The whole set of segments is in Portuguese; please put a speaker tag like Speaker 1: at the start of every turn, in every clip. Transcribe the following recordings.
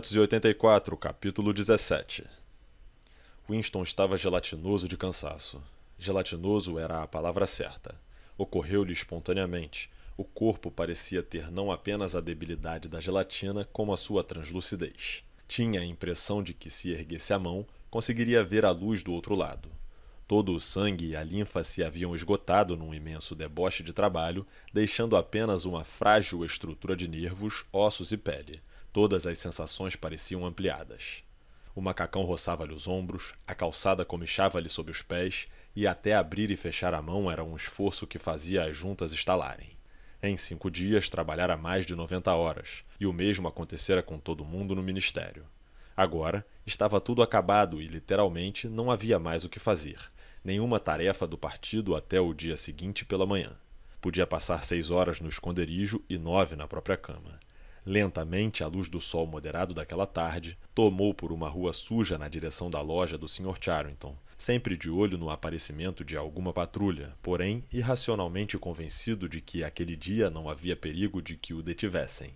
Speaker 1: 184, capítulo 17 Winston estava gelatinoso de cansaço. Gelatinoso era a palavra certa. Ocorreu-lhe espontaneamente. O corpo parecia ter não apenas a debilidade da gelatina, como a sua translucidez. Tinha a impressão de que, se erguesse a mão, conseguiria ver a luz do outro lado. Todo o sangue e a linfa se haviam esgotado num imenso deboche de trabalho, deixando apenas uma frágil estrutura de nervos, ossos e pele Todas as sensações pareciam ampliadas. O macacão roçava-lhe os ombros, a calçada comichava-lhe sob os pés, e até abrir e fechar a mão era um esforço que fazia as juntas estalarem. Em cinco dias trabalhara mais de noventa horas, e o mesmo acontecera com todo mundo no ministério. Agora estava tudo acabado e literalmente não havia mais o que fazer, nenhuma tarefa do partido até o dia seguinte pela manhã. Podia passar seis horas no esconderijo e nove na própria cama lentamente à luz do sol moderado daquela tarde, tomou por uma rua suja na direção da loja do Sr. Charrington, sempre de olho no aparecimento de alguma patrulha, porém irracionalmente convencido de que aquele dia não havia perigo de que o detivessem.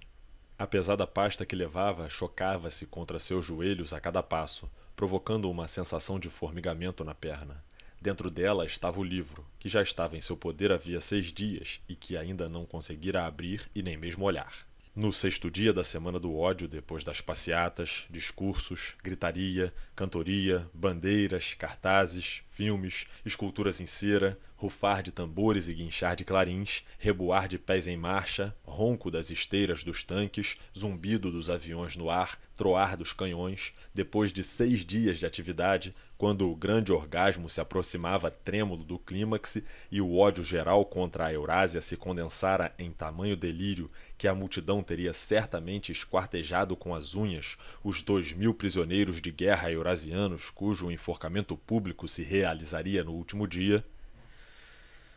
Speaker 1: A pesada pasta que levava chocava-se contra seus joelhos a cada passo, provocando uma sensação de formigamento na perna. Dentro dela estava o livro, que já estava em seu poder havia seis dias e que ainda não conseguira abrir e nem mesmo olhar. No sexto dia da Semana do Ódio, depois das passeatas, discursos, gritaria, cantoria, bandeiras, cartazes, filmes, esculturas em cera, rufar de tambores e guinchar de clarins, reboar de pés em marcha, ronco das esteiras dos tanques, zumbido dos aviões no ar, troar dos canhões, depois de seis dias de atividade, quando o grande orgasmo se aproximava trêmulo do clímax e o ódio geral contra a Eurásia se condensara em tamanho delírio que a multidão teria certamente esquartejado com as unhas os dois mil prisioneiros de guerra eurasianos cujo enforcamento público se realizaria no último dia,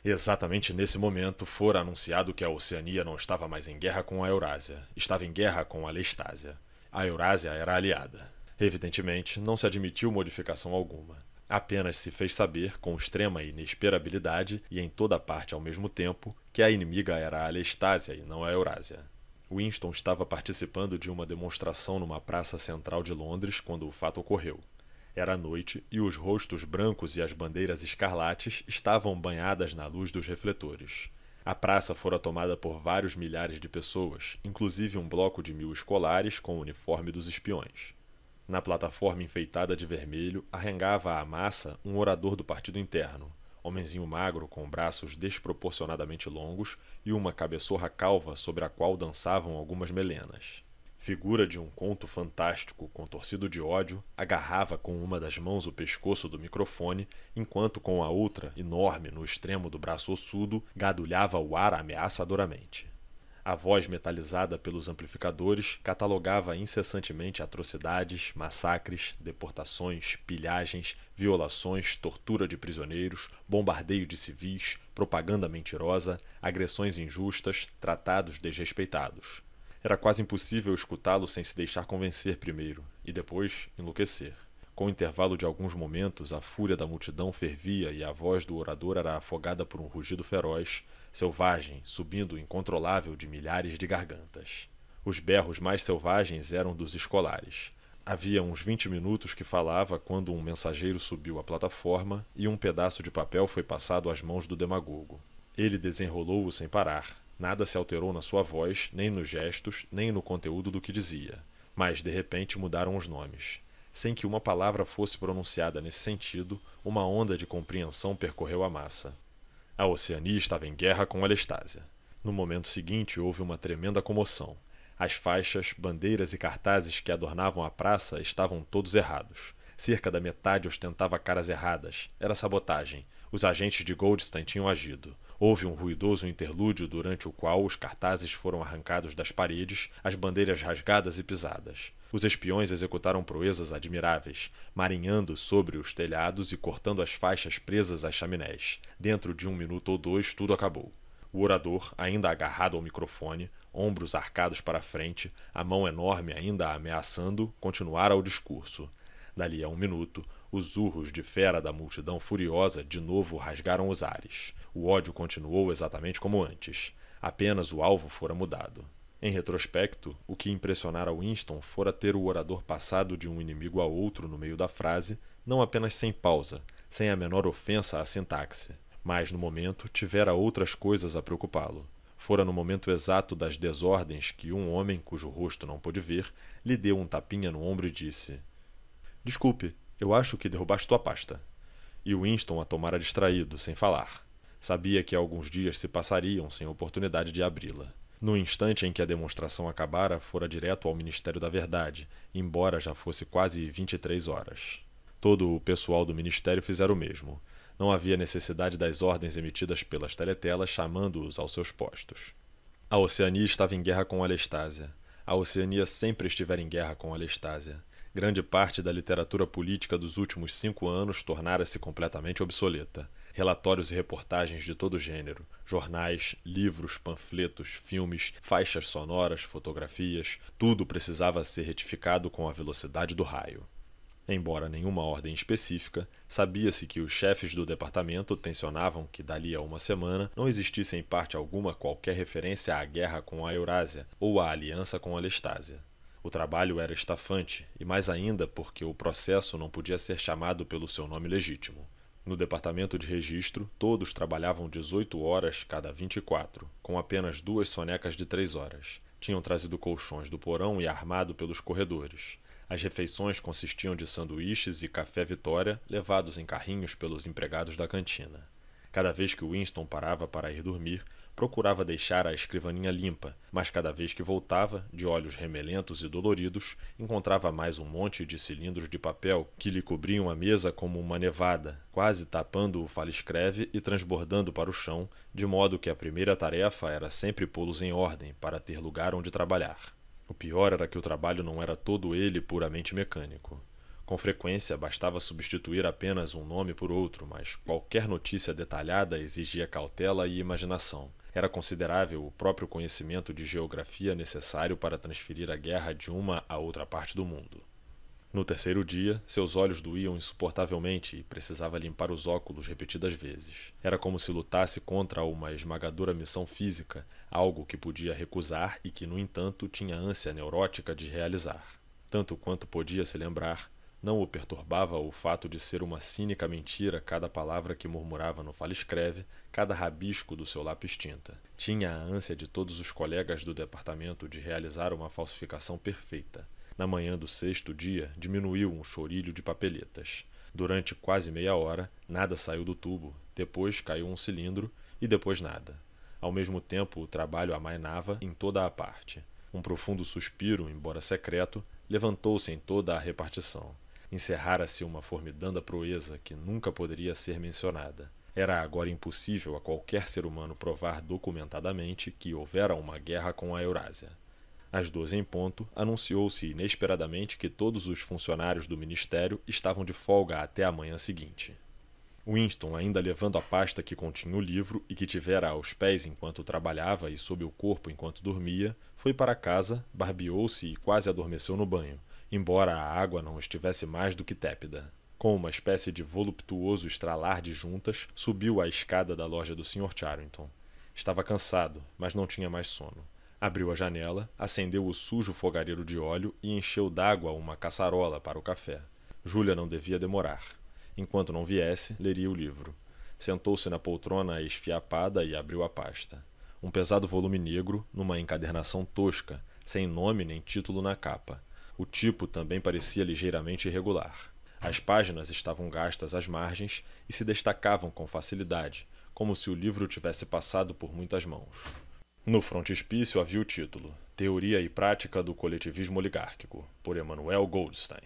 Speaker 1: Exatamente nesse momento, fora anunciado que a Oceania não estava mais em guerra com a Eurásia, estava em guerra com a Lestásia. A Eurásia era aliada. Evidentemente, não se admitiu modificação alguma. Apenas se fez saber, com extrema inesperabilidade e em toda parte ao mesmo tempo, que a inimiga era a Alestásia e não a Eurásia. Winston estava participando de uma demonstração numa praça central de Londres quando o fato ocorreu. Era noite e os rostos brancos e as bandeiras escarlates estavam banhadas na luz dos refletores. A praça fora tomada por vários milhares de pessoas, inclusive um bloco de mil escolares com o uniforme dos espiões. Na plataforma enfeitada de vermelho, arrengava à massa um orador do Partido Interno, homenzinho magro com braços desproporcionadamente longos e uma cabeçorra calva sobre a qual dançavam algumas melenas. Figura de um conto fantástico, contorcido de ódio, agarrava com uma das mãos o pescoço do microfone, enquanto com a outra, enorme no extremo do braço ossudo, gadulhava o ar ameaçadoramente. A voz metalizada pelos amplificadores catalogava incessantemente atrocidades, massacres, deportações, pilhagens, violações, tortura de prisioneiros, bombardeio de civis, propaganda mentirosa, agressões injustas, tratados desrespeitados. Era quase impossível escutá-lo sem se deixar convencer primeiro e depois enlouquecer. Com o intervalo de alguns momentos, a fúria da multidão fervia e a voz do orador era afogada por um rugido feroz, selvagem, subindo incontrolável de milhares de gargantas. Os berros mais selvagens eram dos escolares. Havia uns vinte minutos que falava quando um mensageiro subiu à plataforma e um pedaço de papel foi passado às mãos do demagogo. Ele desenrolou-o sem parar. Nada se alterou na sua voz, nem nos gestos, nem no conteúdo do que dizia. Mas, de repente, mudaram os nomes. Sem que uma palavra fosse pronunciada nesse sentido, uma onda de compreensão percorreu a massa. A Oceania estava em guerra com Alestásia. No momento seguinte houve uma tremenda comoção. As faixas, bandeiras e cartazes que adornavam a praça estavam todos errados. Cerca da metade ostentava caras erradas. Era sabotagem. Os agentes de Goldstein tinham agido. Houve um ruidoso interlúdio durante o qual os cartazes foram arrancados das paredes, as bandeiras rasgadas e pisadas. Os espiões executaram proezas admiráveis, marinhando sobre os telhados e cortando as faixas presas às chaminés. Dentro de um minuto ou dois, tudo acabou. O orador, ainda agarrado ao microfone, ombros arcados para a frente, a mão enorme ainda ameaçando, continuara o discurso. Dali a um minuto, os urros de fera da multidão furiosa de novo rasgaram os ares. O ódio continuou exatamente como antes. Apenas o alvo fora mudado. Em retrospecto, o que impressionara Winston fora ter o orador passado de um inimigo a outro no meio da frase, não apenas sem pausa, sem a menor ofensa à sintaxe. Mas, no momento, tivera outras coisas a preocupá-lo. Fora no momento exato das desordens que um homem, cujo rosto não pôde ver, lhe deu um tapinha no ombro e disse: Desculpe, eu acho que derrubaste tua pasta. E Winston a tomara distraído, sem falar. Sabia que alguns dias se passariam sem oportunidade de abri-la. No instante em que a demonstração acabara, fora direto ao Ministério da Verdade, embora já fosse quase 23 horas. Todo o pessoal do ministério fizera o mesmo. Não havia necessidade das ordens emitidas pelas teletelas chamando-os aos seus postos. A Oceania estava em guerra com a A Oceania sempre estivera em guerra com a Grande parte da literatura política dos últimos cinco anos tornara-se completamente obsoleta. Relatórios e reportagens de todo gênero, jornais, livros, panfletos, filmes, faixas sonoras, fotografias, tudo precisava ser retificado com a velocidade do raio. Embora nenhuma ordem específica, sabia-se que os chefes do departamento tensionavam que dali a uma semana não existisse em parte alguma qualquer referência à guerra com a Eurásia ou à aliança com a Lestásia. O trabalho era estafante, e mais ainda porque o processo não podia ser chamado pelo seu nome legítimo. No departamento de registro, todos trabalhavam 18 horas cada 24, com apenas duas sonecas de três horas. Tinham trazido colchões do porão e armado pelos corredores. As refeições consistiam de sanduíches e café Vitória, levados em carrinhos pelos empregados da cantina. Cada vez que Winston parava para ir dormir, procurava deixar a escrivaninha limpa, mas cada vez que voltava, de olhos remelentos e doloridos, encontrava mais um monte de cilindros de papel que lhe cobriam a mesa como uma nevada, quase tapando o faliscreve e transbordando para o chão, de modo que a primeira tarefa era sempre pô-los em ordem para ter lugar onde trabalhar. O pior era que o trabalho não era todo ele puramente mecânico. Com frequência, bastava substituir apenas um nome por outro, mas qualquer notícia detalhada exigia cautela e imaginação. Era considerável o próprio conhecimento de geografia necessário para transferir a guerra de uma a outra parte do mundo. No terceiro dia, seus olhos doíam insuportavelmente e precisava limpar os óculos repetidas vezes. Era como se lutasse contra uma esmagadora missão física, algo que podia recusar e que, no entanto, tinha ânsia neurótica de realizar. Tanto quanto podia se lembrar, não o perturbava o fato de ser uma cínica mentira cada palavra que murmurava no fala-escreve, cada rabisco do seu lápis tinta. Tinha a ânsia de todos os colegas do departamento de realizar uma falsificação perfeita. Na manhã do sexto dia, diminuiu um chorilho de papeletas. Durante quase meia hora, nada saiu do tubo, depois caiu um cilindro e depois nada. Ao mesmo tempo, o trabalho amainava em toda a parte. Um profundo suspiro, embora secreto, levantou-se em toda a repartição encerrara-se uma formidanda proeza que nunca poderia ser mencionada. Era agora impossível a qualquer ser humano provar documentadamente que houvera uma guerra com a Eurásia. Às doze em ponto, anunciou-se inesperadamente que todos os funcionários do ministério estavam de folga até a manhã seguinte. Winston, ainda levando a pasta que continha o livro e que tivera aos pés enquanto trabalhava e sob o corpo enquanto dormia, foi para casa, barbeou-se e quase adormeceu no banho embora a água não estivesse mais do que tépida. Com uma espécie de voluptuoso estralar de juntas, subiu a escada da loja do Sr. Charrington. Estava cansado, mas não tinha mais sono. Abriu a janela, acendeu o sujo fogareiro de óleo e encheu d'água uma caçarola para o café. Júlia não devia demorar. Enquanto não viesse, leria o livro. Sentou-se na poltrona esfiapada e abriu a pasta. Um pesado volume negro, numa encadernação tosca, sem nome nem título na capa o tipo também parecia ligeiramente irregular. As páginas estavam gastas às margens e se destacavam com facilidade, como se o livro tivesse passado por muitas mãos. No frontispício havia o título Teoria e Prática do Coletivismo Oligárquico, por Emanuel Goldstein.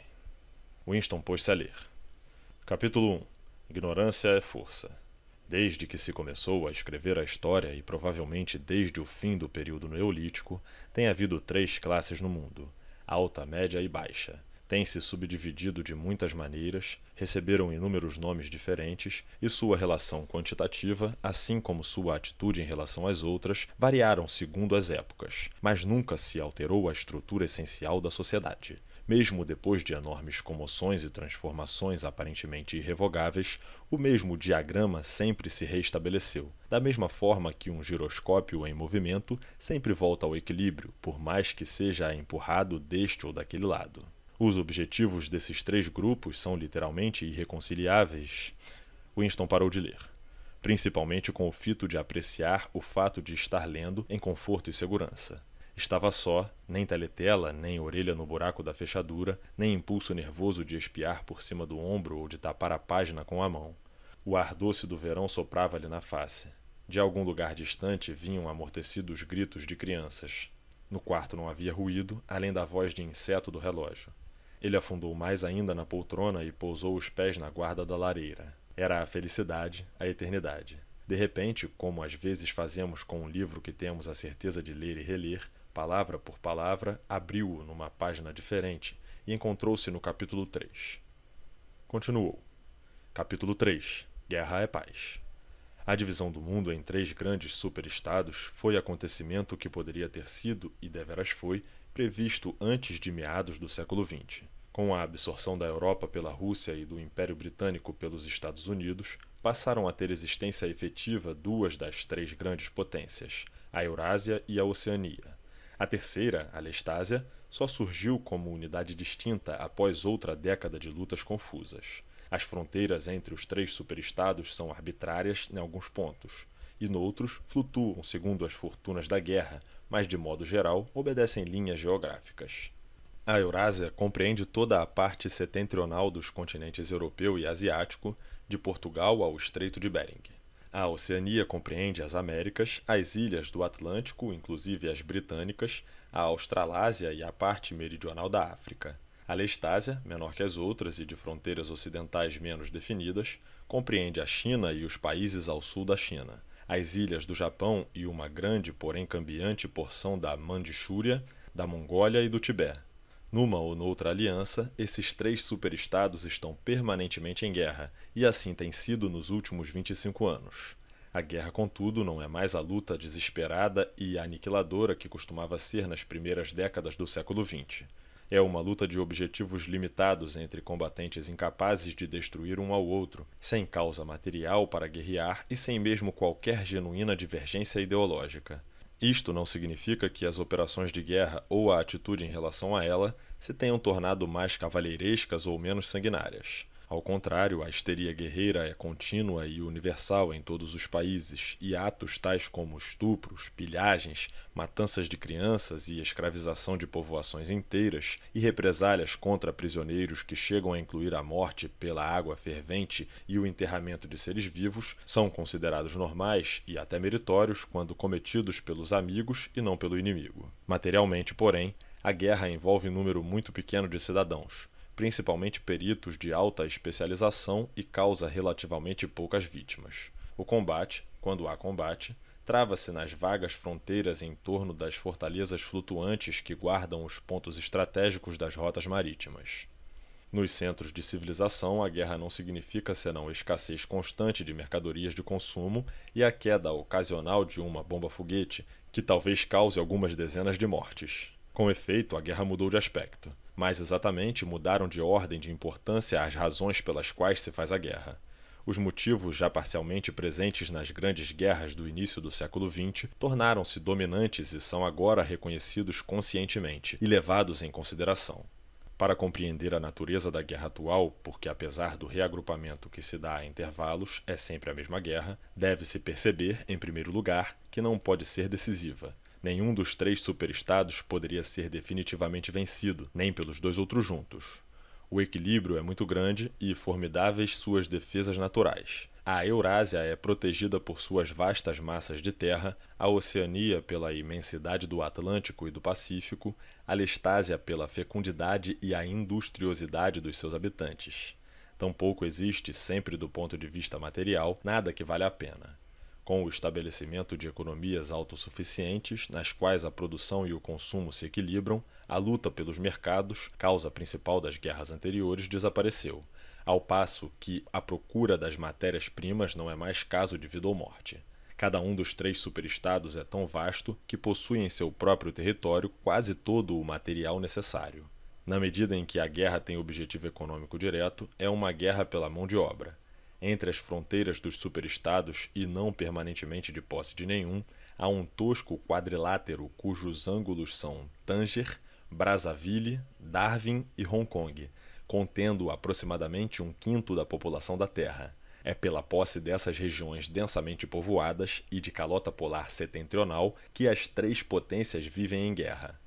Speaker 1: Winston pôs-se a ler. Capítulo 1 Ignorância é Força. Desde que se começou a escrever a história, e provavelmente desde o fim do período Neolítico, tem havido três classes no mundo: alta, média e baixa. Tem se subdividido de muitas maneiras, receberam inúmeros nomes diferentes, e sua relação quantitativa, assim como sua atitude em relação às outras, variaram segundo as épocas, mas nunca se alterou a estrutura essencial da sociedade. Mesmo depois de enormes comoções e transformações aparentemente irrevogáveis, o mesmo diagrama sempre se reestabeleceu. Da mesma forma que um giroscópio em movimento sempre volta ao equilíbrio, por mais que seja empurrado deste ou daquele lado. Os objetivos desses três grupos são literalmente irreconciliáveis. Winston parou de ler principalmente com o fito de apreciar o fato de estar lendo em conforto e segurança. Estava só, nem taletela, nem orelha no buraco da fechadura, nem impulso nervoso de espiar por cima do ombro ou de tapar a página com a mão. O ar doce do verão soprava-lhe na face. De algum lugar distante vinham amortecidos gritos de crianças. No quarto não havia ruído, além da voz de inseto do relógio. Ele afundou mais ainda na poltrona e pousou os pés na guarda da lareira. Era a felicidade, a eternidade. De repente, como às vezes fazemos com um livro que temos a certeza de ler e reler, palavra por palavra, abriu-o numa página diferente e encontrou-se no capítulo 3. Continuou. Capítulo 3 Guerra é paz. A divisão do mundo em três grandes superestados foi acontecimento que poderia ter sido, e deveras foi, previsto antes de meados do século XX. Com a absorção da Europa pela Rússia e do Império Britânico pelos Estados Unidos, passaram a ter existência efetiva duas das três grandes potências, a Eurásia e a Oceania. A terceira, a Lestásia, só surgiu como unidade distinta após outra década de lutas confusas. As fronteiras entre os três superestados são arbitrárias em alguns pontos, e noutros flutuam segundo as fortunas da guerra, mas de modo geral obedecem linhas geográficas. A Eurásia compreende toda a parte setentrional dos continentes europeu e asiático, de Portugal ao Estreito de Bering. A Oceania compreende as Américas, as ilhas do Atlântico, inclusive as britânicas, a Australásia e a parte meridional da África. A Lestásia, menor que as outras e de fronteiras ocidentais menos definidas, compreende a China e os países ao sul da China. As ilhas do Japão e uma grande, porém cambiante, porção da Mandchúria, da Mongólia e do Tibete. Numa ou noutra aliança, esses três superestados estão permanentemente em guerra, e assim tem sido nos últimos 25 anos. A guerra, contudo, não é mais a luta desesperada e aniquiladora que costumava ser nas primeiras décadas do século XX. É uma luta de objetivos limitados entre combatentes incapazes de destruir um ao outro, sem causa material para guerrear e sem mesmo qualquer genuína divergência ideológica. Isto não significa que as operações de guerra ou a atitude em relação a ela se tenham tornado mais cavalheirescas ou menos sanguinárias. Ao contrário, a histeria guerreira é contínua e universal em todos os países, e atos tais como estupros, pilhagens, matanças de crianças e escravização de povoações inteiras, e represálias contra prisioneiros que chegam a incluir a morte pela água fervente e o enterramento de seres vivos, são considerados normais e até meritórios quando cometidos pelos amigos e não pelo inimigo. Materialmente, porém, a guerra envolve um número muito pequeno de cidadãos principalmente peritos de alta especialização, e causa relativamente poucas vítimas. O combate, quando há combate, trava-se nas vagas fronteiras em torno das fortalezas flutuantes que guardam os pontos estratégicos das rotas marítimas. Nos centros de civilização, a guerra não significa senão escassez constante de mercadorias de consumo e a queda ocasional de uma bomba-foguete, que talvez cause algumas dezenas de mortes. Com efeito, a guerra mudou de aspecto. Mais exatamente, mudaram de ordem de importância as razões pelas quais se faz a guerra. Os motivos já parcialmente presentes nas grandes guerras do início do século XX tornaram-se dominantes e são agora reconhecidos conscientemente e levados em consideração. Para compreender a natureza da guerra atual, porque apesar do reagrupamento que se dá a intervalos, é sempre a mesma guerra, deve-se perceber, em primeiro lugar, que não pode ser decisiva, Nenhum dos três superestados poderia ser definitivamente vencido, nem pelos dois outros juntos. O equilíbrio é muito grande e formidáveis suas defesas naturais. A Eurásia é protegida por suas vastas massas de terra, a Oceania pela imensidade do Atlântico e do Pacífico, a Lestásia pela fecundidade e a industriosidade dos seus habitantes. Tampouco existe, sempre do ponto de vista material, nada que vale a pena. Com o estabelecimento de economias autossuficientes, nas quais a produção e o consumo se equilibram, a luta pelos mercados, causa principal das guerras anteriores, desapareceu, ao passo que a procura das matérias-primas não é mais caso de vida ou morte. Cada um dos três superestados é tão vasto que possui em seu próprio território quase todo o material necessário. Na medida em que a guerra tem objetivo econômico direto, é uma guerra pela mão de obra entre as fronteiras dos superestados e não permanentemente de posse de nenhum, há um tosco quadrilátero cujos ângulos são Tanger, Brazzaville, Darwin e Hong Kong, contendo aproximadamente um quinto da população da Terra. É pela posse dessas regiões densamente povoadas e de calota polar setentrional que as três potências vivem em guerra.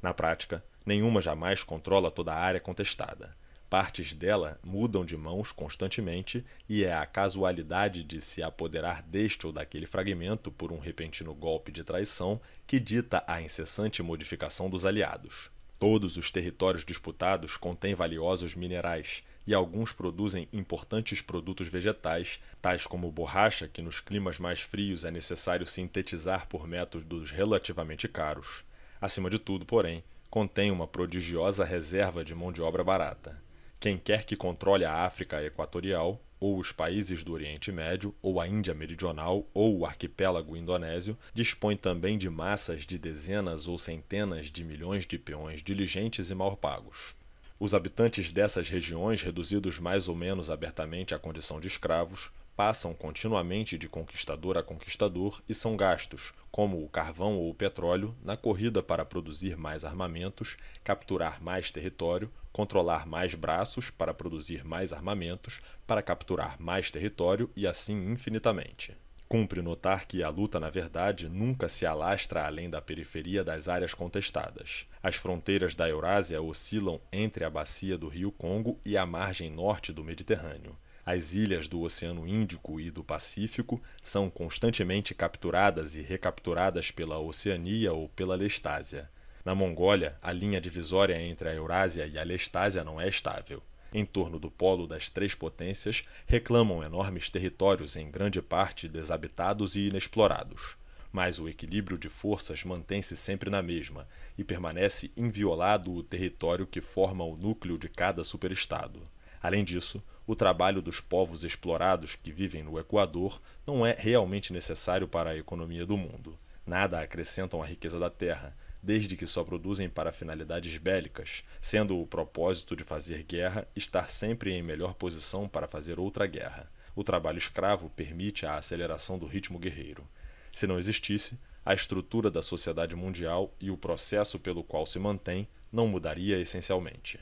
Speaker 1: Na prática, nenhuma jamais controla toda a área contestada. Partes dela mudam de mãos constantemente e é a casualidade de se apoderar deste ou daquele fragmento por um repentino golpe de traição que dita a incessante modificação dos aliados. Todos os territórios disputados contêm valiosos minerais e alguns produzem importantes produtos vegetais, tais como borracha, que nos climas mais frios é necessário sintetizar por métodos relativamente caros. Acima de tudo, porém, contém uma prodigiosa reserva de mão de obra barata. Quem quer que controle a África Equatorial, ou os países do Oriente Médio, ou a Índia Meridional, ou o arquipélago indonésio, dispõe também de massas de dezenas ou centenas de milhões de peões diligentes e mal pagos. Os habitantes dessas regiões, reduzidos mais ou menos abertamente à condição de escravos, passam continuamente de conquistador a conquistador e são gastos, como o carvão ou o petróleo, na corrida para produzir mais armamentos, capturar mais território controlar mais braços para produzir mais armamentos, para capturar mais território e assim infinitamente. Cumpre notar que a luta, na verdade, nunca se alastra além da periferia das áreas contestadas. As fronteiras da Eurásia oscilam entre a bacia do rio Congo e a margem norte do Mediterrâneo. As ilhas do Oceano Índico e do Pacífico são constantemente capturadas e recapturadas pela Oceania ou pela Lestásia. Na Mongólia, a linha divisória entre a Eurásia e a Lestásia não é estável. Em torno do polo das três potências, reclamam enormes territórios em grande parte desabitados e inexplorados. Mas o equilíbrio de forças mantém-se sempre na mesma, e permanece inviolado o território que forma o núcleo de cada superestado. Além disso, o trabalho dos povos explorados que vivem no Equador não é realmente necessário para a economia do mundo. Nada acrescentam à riqueza da terra, desde que só produzem para finalidades bélicas, sendo o propósito de fazer guerra estar sempre em melhor posição para fazer outra guerra. O trabalho escravo permite a aceleração do ritmo guerreiro. Se não existisse, a estrutura da sociedade mundial e o processo pelo qual se mantém não mudaria essencialmente.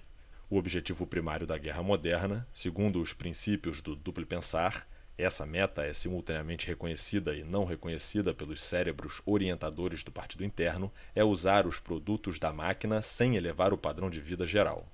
Speaker 1: O objetivo primário da guerra moderna, segundo os princípios do duplo pensar, essa meta é simultaneamente reconhecida e não reconhecida pelos cérebros orientadores do Partido Interno, é usar os produtos da máquina sem elevar o padrão de vida geral.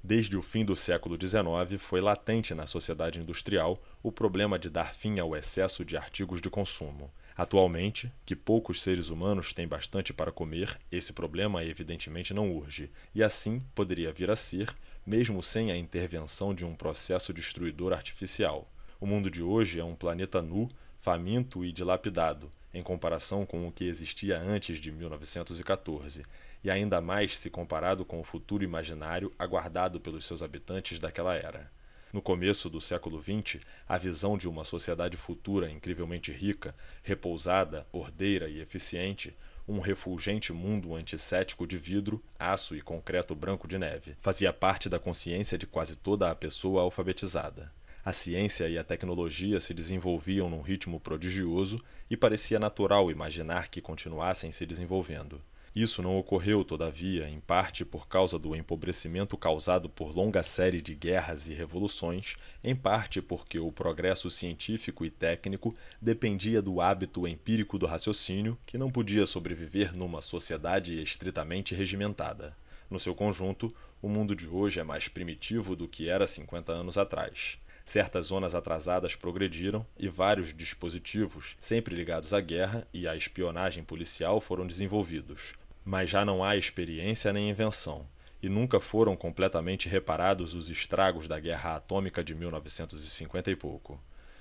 Speaker 1: Desde o fim do século XIX, foi latente na sociedade industrial o problema de dar fim ao excesso de artigos de consumo. Atualmente, que poucos seres humanos têm bastante para comer, esse problema evidentemente não urge, e assim poderia vir a ser, mesmo sem a intervenção de um processo destruidor artificial. O mundo de hoje é um planeta nu, faminto e dilapidado, em comparação com o que existia antes de 1914, e ainda mais se comparado com o futuro imaginário aguardado pelos seus habitantes daquela era. No começo do século XX, a visão de uma sociedade futura incrivelmente rica, repousada, ordeira e eficiente, um refulgente mundo antissético de vidro, aço e concreto branco de neve, fazia parte da consciência de quase toda a pessoa alfabetizada. A ciência e a tecnologia se desenvolviam num ritmo prodigioso e parecia natural imaginar que continuassem se desenvolvendo. Isso não ocorreu, todavia, em parte por causa do empobrecimento causado por longa série de guerras e revoluções, em parte porque o progresso científico e técnico dependia do hábito empírico do raciocínio, que não podia sobreviver numa sociedade estritamente regimentada. No seu conjunto, o mundo de hoje é mais primitivo do que era 50 anos atrás. Certas zonas atrasadas progrediram e vários dispositivos, sempre ligados à guerra e à espionagem policial, foram desenvolvidos. Mas já não há experiência nem invenção, e nunca foram completamente reparados os estragos da guerra atômica de 1950 e pouco.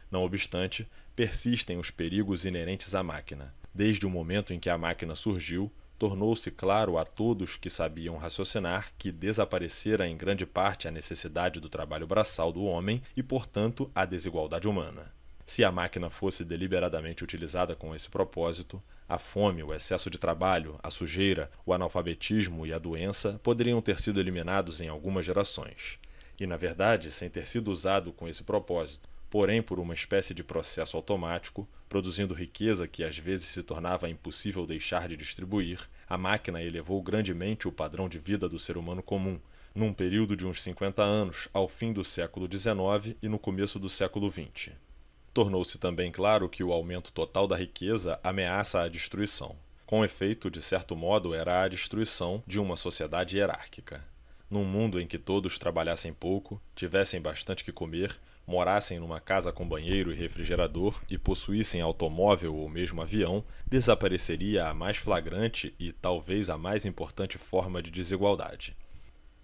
Speaker 1: Não obstante, persistem os perigos inerentes à máquina. Desde o momento em que a máquina surgiu, tornou-se claro a todos que sabiam raciocinar que desaparecera em grande parte a necessidade do trabalho braçal do homem e, portanto, a desigualdade humana. Se a máquina fosse deliberadamente utilizada com esse propósito, a fome, o excesso de trabalho, a sujeira, o analfabetismo e a doença poderiam ter sido eliminados em algumas gerações. E, na verdade, sem ter sido usado com esse propósito, porém por uma espécie de processo automático, produzindo riqueza que às vezes se tornava impossível deixar de distribuir, a máquina elevou grandemente o padrão de vida do ser humano comum, num período de uns 50 anos, ao fim do século XIX e no começo do século XX. Tornou-se também claro que o aumento total da riqueza ameaça a destruição. Com efeito, de certo modo, era a destruição de uma sociedade hierárquica. Num mundo em que todos trabalhassem pouco, tivessem bastante que comer, morassem numa casa com banheiro e refrigerador e possuíssem automóvel ou mesmo avião, desapareceria a mais flagrante e talvez a mais importante forma de desigualdade.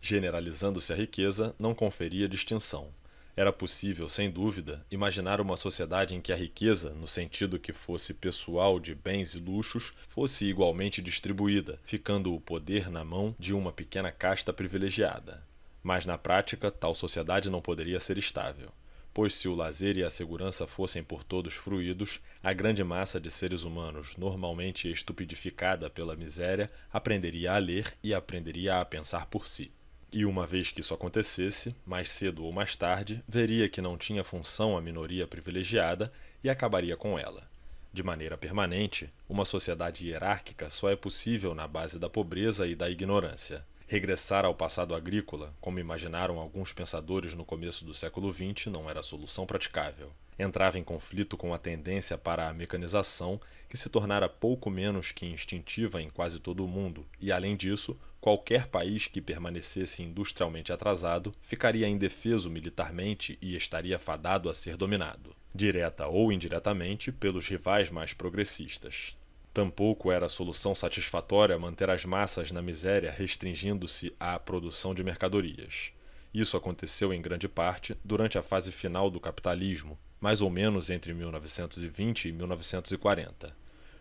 Speaker 1: Generalizando-se a riqueza, não conferia distinção. Era possível, sem dúvida, imaginar uma sociedade em que a riqueza, no sentido que fosse pessoal de bens e luxos, fosse igualmente distribuída, ficando o poder na mão de uma pequena casta privilegiada. Mas na prática, tal sociedade não poderia ser estável pois se o lazer e a segurança fossem por todos fruídos, a grande massa de seres humanos, normalmente estupidificada pela miséria, aprenderia a ler e aprenderia a pensar por si. E uma vez que isso acontecesse, mais cedo ou mais tarde, veria que não tinha função a minoria privilegiada e acabaria com ela. De maneira permanente, uma sociedade hierárquica só é possível na base da pobreza e da ignorância. Regressar ao passado agrícola, como imaginaram alguns pensadores no começo do século XX, não era solução praticável. Entrava em conflito com a tendência para a mecanização, que se tornara pouco menos que instintiva em quase todo o mundo, e além disso, qualquer país que permanecesse industrialmente atrasado ficaria indefeso militarmente e estaria fadado a ser dominado, direta ou indiretamente, pelos rivais mais progressistas. Tampouco era a solução satisfatória manter as massas na miséria restringindo-se à produção de mercadorias. Isso aconteceu em grande parte durante a fase final do capitalismo, mais ou menos entre 1920 e 1940.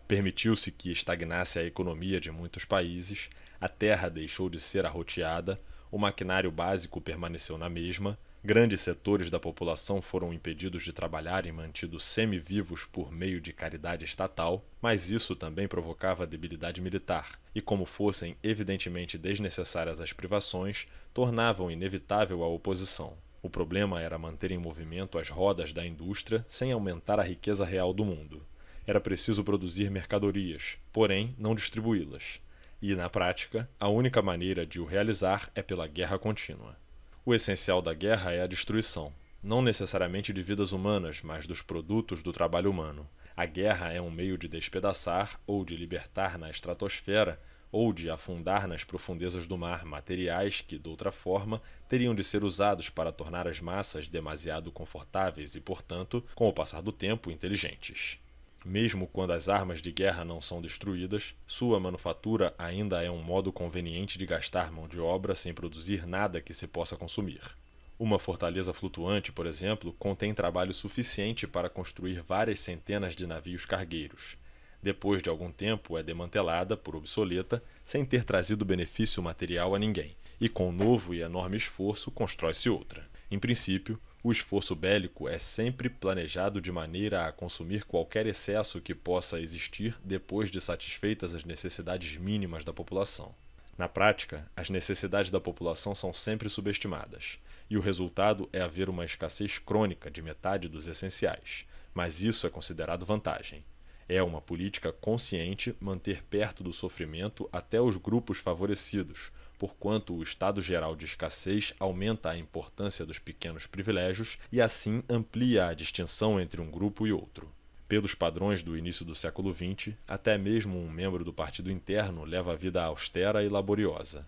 Speaker 1: Permitiu-se que estagnasse a economia de muitos países, a terra deixou de ser arroteada, o maquinário básico permaneceu na mesma Grandes setores da população foram impedidos de trabalhar e mantidos semivivos por meio de caridade estatal, mas isso também provocava debilidade militar, e como fossem evidentemente desnecessárias as privações, tornavam inevitável a oposição. O problema era manter em movimento as rodas da indústria sem aumentar a riqueza real do mundo. Era preciso produzir mercadorias, porém não distribuí-las. E, na prática, a única maneira de o realizar é pela guerra contínua. O essencial da guerra é a destruição, não necessariamente de vidas humanas, mas dos produtos do trabalho humano. A guerra é um meio de despedaçar ou de libertar na estratosfera ou de afundar nas profundezas do mar materiais que, de outra forma, teriam de ser usados para tornar as massas demasiado confortáveis e, portanto, com o passar do tempo, inteligentes. Mesmo quando as armas de guerra não são destruídas, sua manufatura ainda é um modo conveniente de gastar mão de obra sem produzir nada que se possa consumir. Uma fortaleza flutuante, por exemplo, contém trabalho suficiente para construir várias centenas de navios cargueiros. Depois de algum tempo, é demantelada por obsoleta, sem ter trazido benefício material a ninguém, e com novo e enorme esforço constrói-se outra. Em princípio, o esforço bélico é sempre planejado de maneira a consumir qualquer excesso que possa existir depois de satisfeitas as necessidades mínimas da população. Na prática, as necessidades da população são sempre subestimadas, e o resultado é haver uma escassez crônica de metade dos essenciais, mas isso é considerado vantagem. É uma política consciente manter perto do sofrimento até os grupos favorecidos, porquanto o estado geral de escassez aumenta a importância dos pequenos privilégios e assim amplia a distinção entre um grupo e outro. Pelos padrões do início do século XX, até mesmo um membro do partido interno leva a vida austera e laboriosa.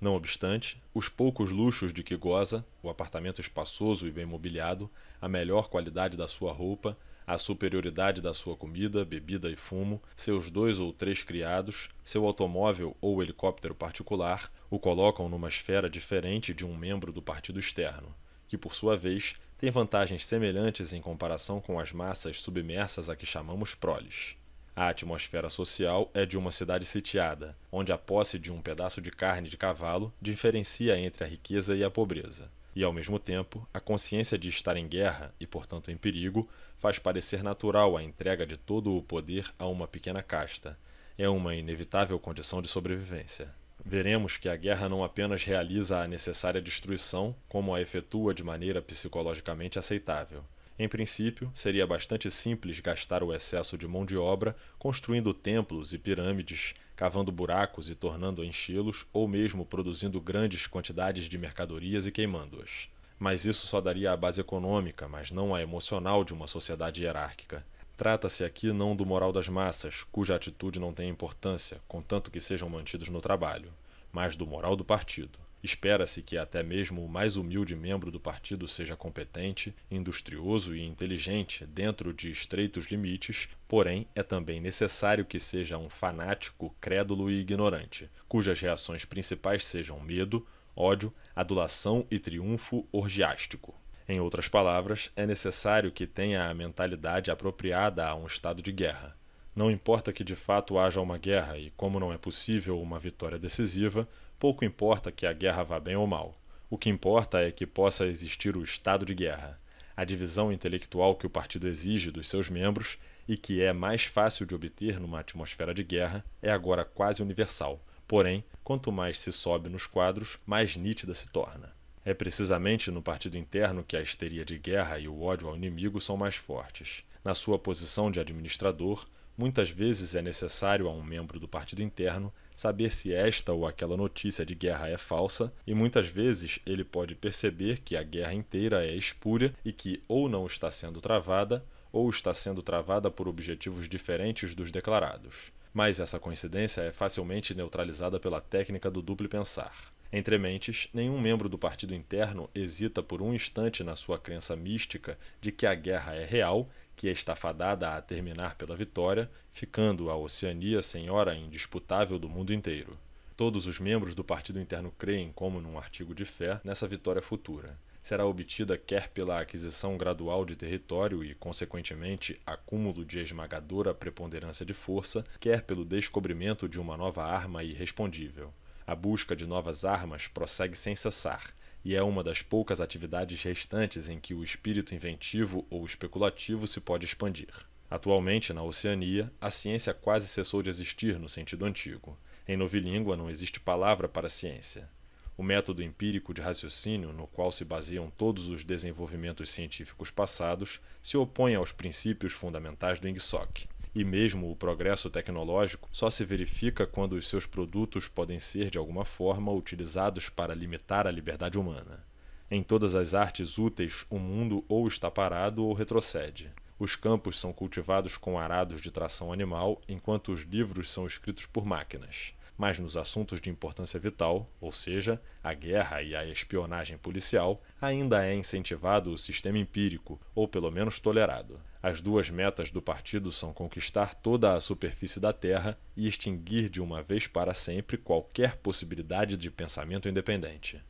Speaker 1: Não obstante, os poucos luxos de que goza, o apartamento espaçoso e bem mobiliado, a melhor qualidade da sua roupa, a superioridade da sua comida, bebida e fumo, seus dois ou três criados, seu automóvel ou helicóptero particular, o colocam numa esfera diferente de um membro do partido externo, que, por sua vez, tem vantagens semelhantes em comparação com as massas submersas a que chamamos proles. A atmosfera social é de uma cidade sitiada, onde a posse de um pedaço de carne de cavalo diferencia entre a riqueza e a pobreza e, ao mesmo tempo, a consciência de estar em guerra e, portanto, em perigo, faz parecer natural a entrega de todo o poder a uma pequena casta. É uma inevitável condição de sobrevivência. Veremos que a guerra não apenas realiza a necessária destruição, como a efetua de maneira psicologicamente aceitável. Em princípio, seria bastante simples gastar o excesso de mão de obra construindo templos e pirâmides cavando buracos e tornando a enchê-los, ou mesmo produzindo grandes quantidades de mercadorias e queimando-as. Mas isso só daria a base econômica, mas não a emocional de uma sociedade hierárquica. Trata-se aqui não do moral das massas, cuja atitude não tem importância, contanto que sejam mantidos no trabalho, mas do moral do partido Espera-se que até mesmo o mais humilde membro do partido seja competente, industrioso e inteligente dentro de estreitos limites, porém é também necessário que seja um fanático, crédulo e ignorante, cujas reações principais sejam medo, ódio, adulação e triunfo orgiástico. Em outras palavras, é necessário que tenha a mentalidade apropriada a um estado de guerra. Não importa que de fato haja uma guerra e, como não é possível uma vitória decisiva, Pouco importa que a guerra vá bem ou mal. O que importa é que possa existir o estado de guerra, a divisão intelectual que o partido exige dos seus membros e que é mais fácil de obter numa atmosfera de guerra é agora quase universal. Porém, quanto mais se sobe nos quadros, mais nítida se torna. É precisamente no partido interno que a histeria de guerra e o ódio ao inimigo são mais fortes. Na sua posição de administrador, muitas vezes é necessário a um membro do partido interno saber se esta ou aquela notícia de guerra é falsa, e muitas vezes ele pode perceber que a guerra inteira é espúria e que ou não está sendo travada, ou está sendo travada por objetivos diferentes dos declarados. Mas essa coincidência é facilmente neutralizada pela técnica do duplo pensar. Entre mentes, nenhum membro do partido interno hesita por um instante na sua crença mística de que a guerra é real que é estafadada a terminar pela vitória, ficando a Oceania senhora indisputável do mundo inteiro. Todos os membros do partido interno creem, como num artigo de fé, nessa vitória futura. Será obtida quer pela aquisição gradual de território e, consequentemente, acúmulo de esmagadora preponderância de força, quer pelo descobrimento de uma nova arma irrespondível. A busca de novas armas prossegue sem cessar, e é uma das poucas atividades restantes em que o espírito inventivo ou especulativo se pode expandir. Atualmente, na Oceania, a ciência quase cessou de existir no sentido antigo. Em novilíngua não existe palavra para ciência. O método empírico de raciocínio, no qual se baseiam todos os desenvolvimentos científicos passados, se opõe aos princípios fundamentais do Ingsoc e mesmo o progresso tecnológico só se verifica quando os seus produtos podem ser, de alguma forma, utilizados para limitar a liberdade humana. Em todas as artes úteis, o mundo ou está parado ou retrocede. Os campos são cultivados com arados de tração animal, enquanto os livros são escritos por máquinas. Mas nos assuntos de importância vital, ou seja, a guerra e a espionagem policial, ainda é incentivado o sistema empírico, ou pelo menos tolerado as duas metas do partido são conquistar toda a superfície da terra e extinguir de uma vez para sempre qualquer possibilidade de pensamento independente.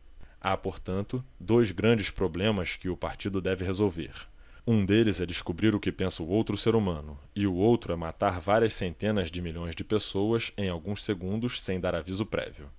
Speaker 1: Há, portanto, dois grandes problemas que o partido deve resolver. Um deles é descobrir o que pensa o outro ser humano, e o outro é matar várias centenas de milhões de pessoas em alguns segundos sem dar aviso prévio.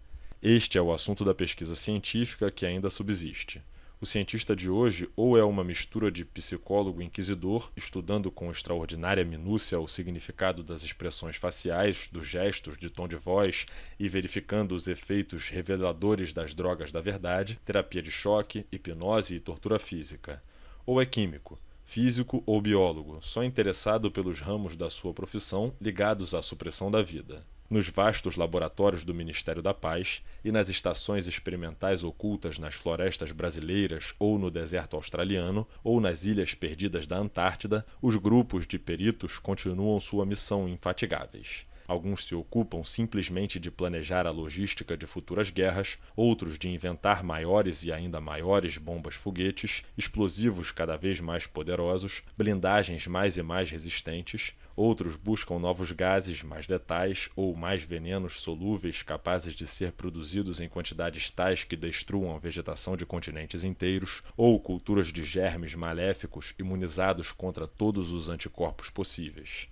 Speaker 1: Este é o assunto da pesquisa científica que ainda subsiste. O cientista de hoje ou é uma mistura de psicólogo inquisidor, estudando com extraordinária minúcia o significado das expressões faciais, dos gestos, de tom de voz e verificando os efeitos reveladores das drogas da verdade, terapia de choque, hipnose e tortura física. Ou é químico, físico ou biólogo, só interessado pelos ramos da sua profissão ligados à supressão da vida nos vastos laboratórios do Ministério da Paz e nas estações experimentais ocultas nas florestas brasileiras ou no deserto australiano ou nas ilhas perdidas da Antártida, os grupos de peritos continuam sua missão infatigáveis Alguns se ocupam simplesmente de planejar a logística de futuras guerras, outros de inventar maiores e ainda maiores bombas-foguetes, explosivos cada vez mais poderosos, blindagens mais e mais resistentes, outros buscam novos gases mais letais ou mais venenos solúveis capazes de ser produzidos em quantidades tais que destruam a vegetação de continentes inteiros, ou culturas de germes maléficos imunizados contra todos os anticorpos possíveis.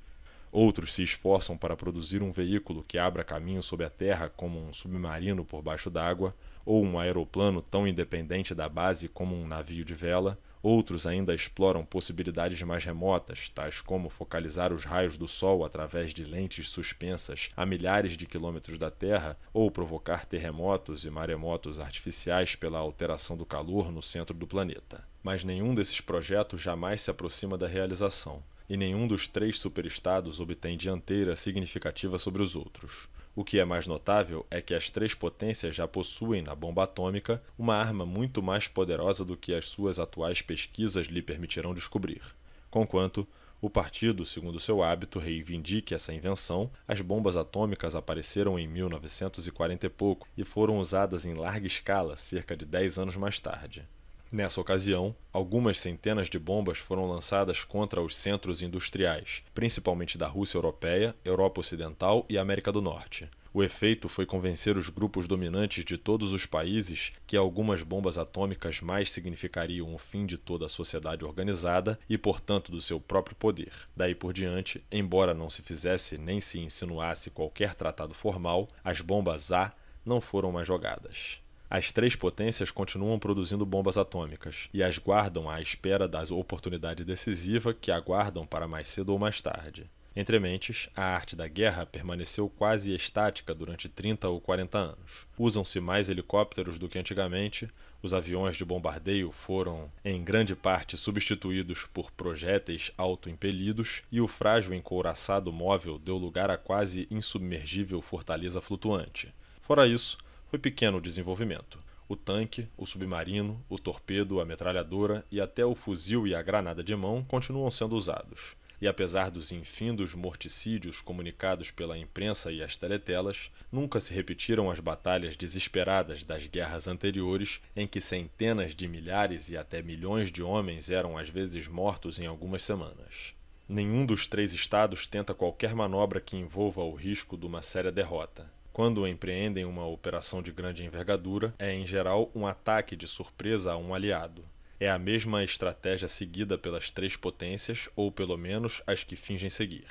Speaker 1: Outros se esforçam para produzir um veículo que abra caminho sob a terra como um submarino por baixo d'água, ou um aeroplano tão independente da base como um navio de vela. Outros ainda exploram possibilidades mais remotas, tais como focalizar os raios do Sol através de lentes suspensas a milhares de quilômetros da Terra, ou provocar terremotos e maremotos artificiais pela alteração do calor no centro do planeta. Mas nenhum desses projetos jamais se aproxima da realização e nenhum dos três superestados obtém dianteira significativa sobre os outros. O que é mais notável é que as três potências já possuem na bomba atômica uma arma muito mais poderosa do que as suas atuais pesquisas lhe permitirão descobrir. Conquanto, o partido, segundo seu hábito, reivindique essa invenção, as bombas atômicas apareceram em 1940 e pouco e foram usadas em larga escala cerca de 10 anos mais tarde. Nessa ocasião, algumas centenas de bombas foram lançadas contra os centros industriais, principalmente da Rússia Europeia, Europa Ocidental e América do Norte. O efeito foi convencer os grupos dominantes de todos os países que algumas bombas atômicas mais significariam o fim de toda a sociedade organizada e, portanto, do seu próprio poder. Daí por diante, embora não se fizesse nem se insinuasse qualquer tratado formal, as bombas A não foram mais jogadas. As três potências continuam produzindo bombas atômicas e as guardam à espera da oportunidade decisiva que aguardam para mais cedo ou mais tarde. Entre mentes, a arte da guerra permaneceu quase estática durante 30 ou 40 anos. Usam-se mais helicópteros do que antigamente, os aviões de bombardeio foram, em grande parte, substituídos por projéteis autoimpelidos e o frágil encouraçado móvel deu lugar à quase insubmergível fortaleza flutuante. Fora isso, foi pequeno o desenvolvimento. O tanque, o submarino, o torpedo, a metralhadora e até o fuzil e a granada de mão continuam sendo usados. E apesar dos infindos morticídios comunicados pela imprensa e as teletelas, nunca se repetiram as batalhas desesperadas das guerras anteriores, em que centenas de milhares e até milhões de homens eram às vezes mortos em algumas semanas. Nenhum dos três estados tenta qualquer manobra que envolva o risco de uma séria derrota quando empreendem uma operação de grande envergadura, é em geral um ataque de surpresa a um aliado. É a mesma estratégia seguida pelas três potências, ou pelo menos as que fingem seguir.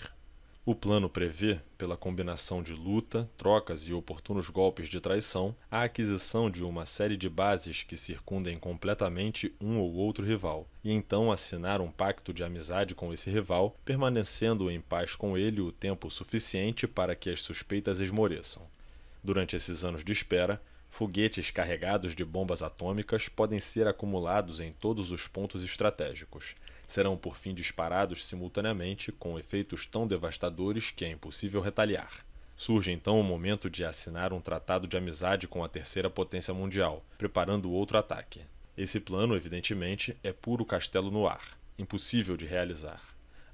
Speaker 1: O plano prevê, pela combinação de luta, trocas e oportunos golpes de traição, a aquisição de uma série de bases que circundem completamente um ou outro rival, e então assinar um pacto de amizade com esse rival, permanecendo em paz com ele o tempo suficiente para que as suspeitas esmoreçam. Durante esses anos de espera, foguetes carregados de bombas atômicas podem ser acumulados em todos os pontos estratégicos. Serão por fim disparados simultaneamente, com efeitos tão devastadores que é impossível retaliar. Surge então o momento de assinar um tratado de amizade com a terceira potência mundial, preparando outro ataque. Esse plano, evidentemente, é puro castelo no ar, impossível de realizar.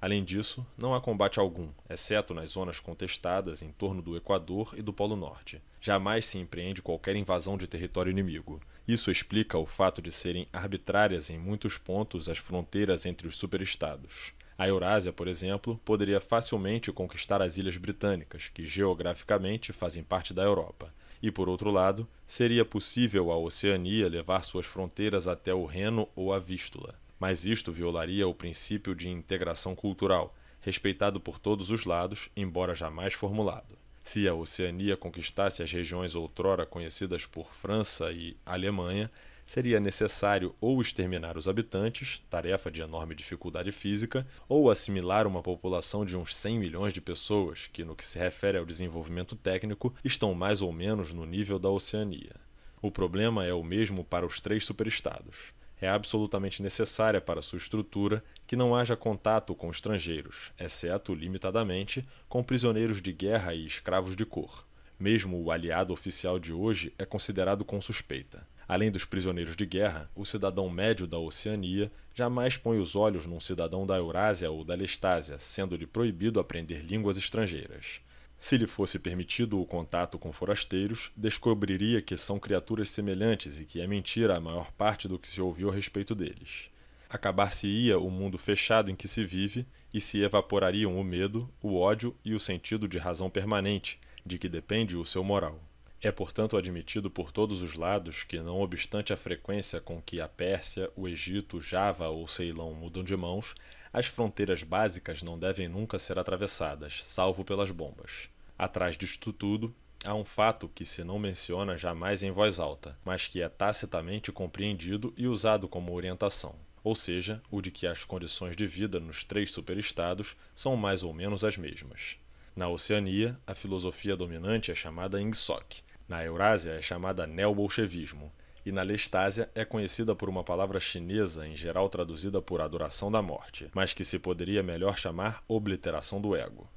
Speaker 1: Além disso, não há combate algum, exceto nas zonas contestadas em torno do Equador e do Polo Norte. Jamais se empreende qualquer invasão de território inimigo. Isso explica o fato de serem arbitrárias em muitos pontos as fronteiras entre os superestados. A Eurásia, por exemplo, poderia facilmente conquistar as ilhas britânicas, que geograficamente fazem parte da Europa. E, por outro lado, seria possível à Oceania levar suas fronteiras até o Reno ou a Vístula mas isto violaria o princípio de integração cultural, respeitado por todos os lados, embora jamais formulado. Se a Oceania conquistasse as regiões outrora conhecidas por França e Alemanha, seria necessário ou exterminar os habitantes, tarefa de enorme dificuldade física, ou assimilar uma população de uns 100 milhões de pessoas que, no que se refere ao desenvolvimento técnico, estão mais ou menos no nível da Oceania. O problema é o mesmo para os três superestados. É absolutamente necessária para sua estrutura que não haja contato com estrangeiros, exceto limitadamente com prisioneiros de guerra e escravos de cor. Mesmo o aliado oficial de hoje é considerado com suspeita. Além dos prisioneiros de guerra, o cidadão médio da Oceania jamais põe os olhos num cidadão da Eurásia ou da Lestásia, sendo-lhe proibido aprender línguas estrangeiras. Se lhe fosse permitido o contato com forasteiros, descobriria que são criaturas semelhantes e que é mentira a maior parte do que se ouviu a respeito deles. Acabar-se-ia o mundo fechado em que se vive e se evaporariam o medo, o ódio e o sentido de razão permanente, de que depende o seu moral. É, portanto, admitido por todos os lados que, não obstante a frequência com que a Pérsia, o Egito, Java ou Ceilão mudam de mãos, as fronteiras básicas não devem nunca ser atravessadas, salvo pelas bombas. Atrás disto tudo, há um fato que se não menciona jamais em voz alta, mas que é tacitamente compreendido e usado como orientação. Ou seja, o de que as condições de vida nos três superestados são mais ou menos as mesmas. Na Oceania, a filosofia dominante é chamada Ingsoc, na Eurásia é chamada neobolchevismo, e na Lestásia é conhecida por uma palavra chinesa, em geral traduzida por adoração da morte, mas que se poderia melhor chamar obliteração do ego.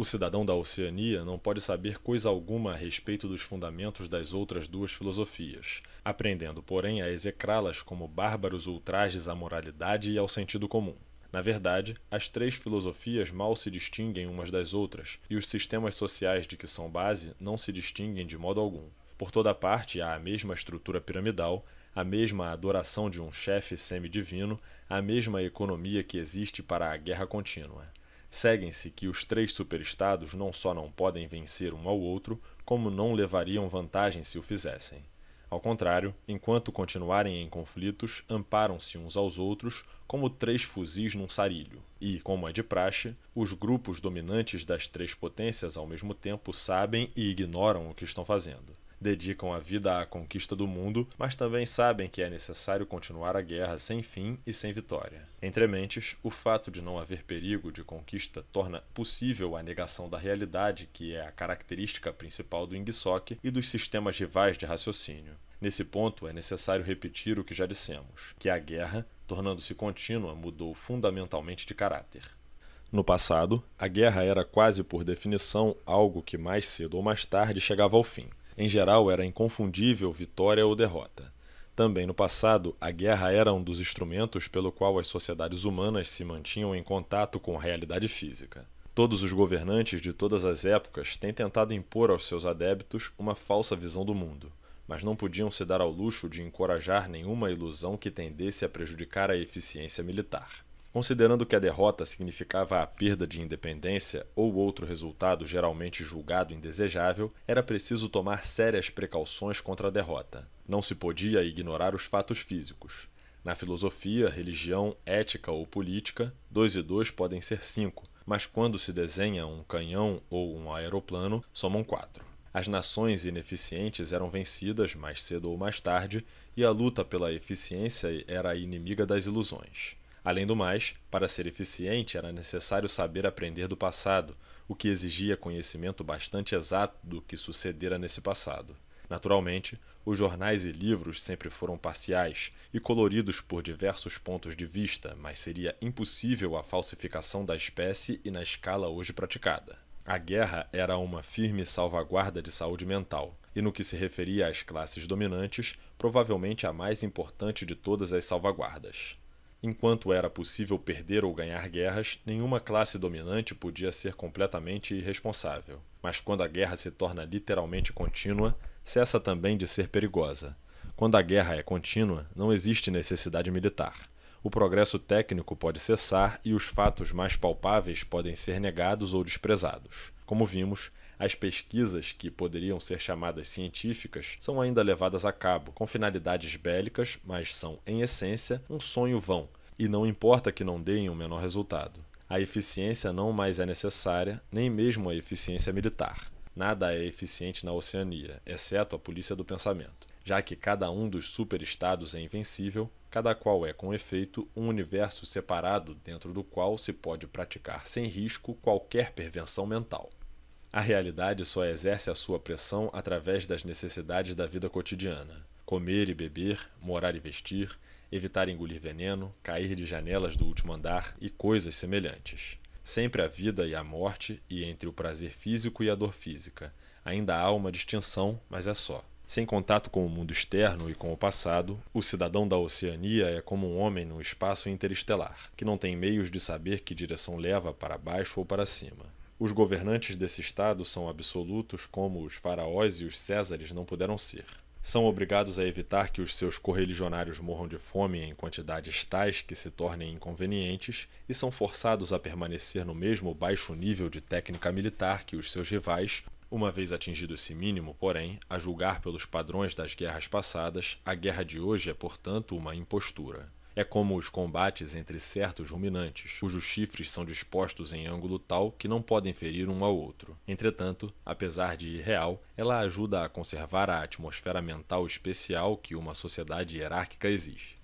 Speaker 1: O cidadão da Oceania não pode saber coisa alguma a respeito dos fundamentos das outras duas filosofias, aprendendo, porém, a execrá-las como bárbaros ultrajes à moralidade e ao sentido comum. Na verdade, as três filosofias mal se distinguem umas das outras, e os sistemas sociais de que são base não se distinguem de modo algum. Por toda parte há a mesma estrutura piramidal, a mesma adoração de um chefe semidivino, a mesma economia que existe para a guerra contínua. Seguem-se que os três superestados não só não podem vencer um ao outro, como não levariam vantagem se o fizessem. Ao contrário, enquanto continuarem em conflitos, amparam-se uns aos outros como três fuzis num sarilho. E, como é de praxe, os grupos dominantes das três potências ao mesmo tempo sabem e ignoram o que estão fazendo dedicam a vida à conquista do mundo, mas também sabem que é necessário continuar a guerra sem fim e sem vitória. Entre mentes, o fato de não haver perigo de conquista torna possível a negação da realidade, que é a característica principal do Ingsoc e dos sistemas rivais de raciocínio. Nesse ponto, é necessário repetir o que já dissemos, que a guerra, tornando-se contínua, mudou fundamentalmente de caráter. No passado, a guerra era quase por definição algo que mais cedo ou mais tarde chegava ao fim. Em geral, era inconfundível vitória ou derrota. Também no passado, a guerra era um dos instrumentos pelo qual as sociedades humanas se mantinham em contato com a realidade física. Todos os governantes de todas as épocas têm tentado impor aos seus adeptos uma falsa visão do mundo, mas não podiam se dar ao luxo de encorajar nenhuma ilusão que tendesse a prejudicar a eficiência militar. Considerando que a derrota significava a perda de independência ou outro resultado geralmente julgado indesejável, era preciso tomar sérias precauções contra a derrota. Não se podia ignorar os fatos físicos. Na filosofia, religião, ética ou política, dois e dois podem ser cinco, mas quando se desenha um canhão ou um aeroplano, somam quatro. As nações ineficientes eram vencidas mais cedo ou mais tarde, e a luta pela eficiência era inimiga das ilusões. Além do mais, para ser eficiente era necessário saber aprender do passado, o que exigia conhecimento bastante exato do que sucedera nesse passado. Naturalmente, os jornais e livros sempre foram parciais e coloridos por diversos pontos de vista, mas seria impossível a falsificação da espécie e na escala hoje praticada. A guerra era uma firme salvaguarda de saúde mental, e no que se referia às classes dominantes, provavelmente a mais importante de todas as salvaguardas. Enquanto era possível perder ou ganhar guerras, nenhuma classe dominante podia ser completamente irresponsável. Mas quando a guerra se torna literalmente contínua, cessa também de ser perigosa. Quando a guerra é contínua, não existe necessidade militar. O progresso técnico pode cessar e os fatos mais palpáveis podem ser negados ou desprezados. Como vimos, as pesquisas, que poderiam ser chamadas científicas, são ainda levadas a cabo, com finalidades bélicas, mas são, em essência, um sonho vão, e não importa que não deem o um menor resultado. A eficiência não mais é necessária, nem mesmo a eficiência militar. Nada é eficiente na Oceania, exceto a polícia do pensamento. Já que cada um dos superestados é invencível, cada qual é, com efeito, um universo separado dentro do qual se pode praticar sem risco qualquer pervenção mental. A realidade só exerce a sua pressão através das necessidades da vida cotidiana: comer e beber, morar e vestir, evitar engolir veneno, cair de janelas do último andar e coisas semelhantes. Sempre a vida e a morte, e entre o prazer físico e a dor física. Ainda há uma distinção, mas é só. Sem contato com o mundo externo e com o passado, o cidadão da Oceania é como um homem no espaço interestelar, que não tem meios de saber que direção leva para baixo ou para cima. Os governantes desse Estado são absolutos, como os faraós e os césares não puderam ser. São obrigados a evitar que os seus correligionários morram de fome em quantidades tais que se tornem inconvenientes e são forçados a permanecer no mesmo baixo nível de técnica militar que os seus rivais, uma vez atingido esse mínimo, porém, a julgar pelos padrões das guerras passadas, a guerra de hoje é, portanto, uma impostura. É como os combates entre certos ruminantes, cujos chifres são dispostos em ângulo tal que não podem ferir um ao outro. Entretanto, apesar de irreal, ela ajuda a conservar a atmosfera mental especial que uma sociedade hierárquica exige.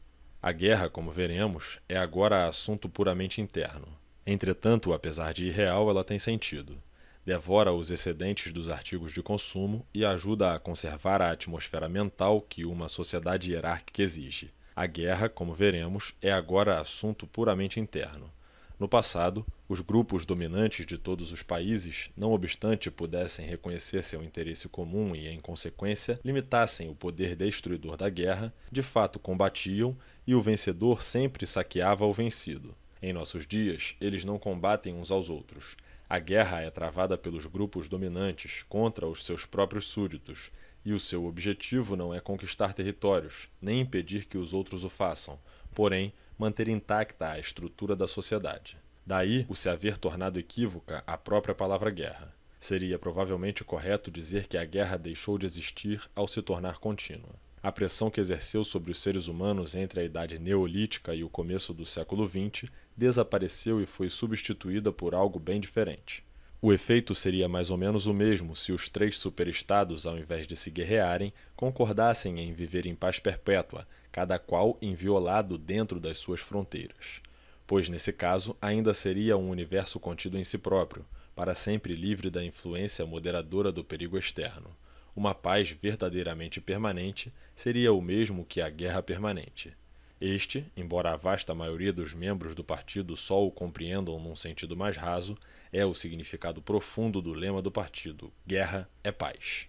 Speaker 1: A guerra, como veremos, é agora assunto puramente interno. Entretanto, apesar de irreal, ela tem sentido. Devora os excedentes dos artigos de consumo e ajuda a conservar a atmosfera mental que uma sociedade hierárquica exige. A guerra, como veremos, é agora assunto puramente interno. No passado, os grupos dominantes de todos os países, não obstante pudessem reconhecer seu interesse comum e, em consequência, limitassem o poder destruidor da guerra, de fato combatiam e o vencedor sempre saqueava o vencido. Em nossos dias, eles não combatem uns aos outros. A guerra é travada pelos grupos dominantes contra os seus próprios súditos, e o seu objetivo não é conquistar territórios, nem impedir que os outros o façam, porém manter intacta a estrutura da sociedade. Daí o se haver tornado equívoca a própria palavra guerra. Seria provavelmente correto dizer que a guerra deixou de existir ao se tornar contínua. A pressão que exerceu sobre os seres humanos entre a idade neolítica e o começo do século XX desapareceu e foi substituída por algo bem diferente o efeito seria mais ou menos o mesmo se os três superestados, ao invés de se guerrearem, concordassem em viver em paz perpétua, cada qual inviolado dentro das suas fronteiras. Pois nesse caso ainda seria um universo contido em si próprio, para sempre livre da influência moderadora do perigo externo. Uma paz verdadeiramente permanente seria o mesmo que a guerra permanente. Este, embora a vasta maioria dos membros do partido só o compreendam num sentido mais raso, é o significado profundo do lema do partido: guerra é paz.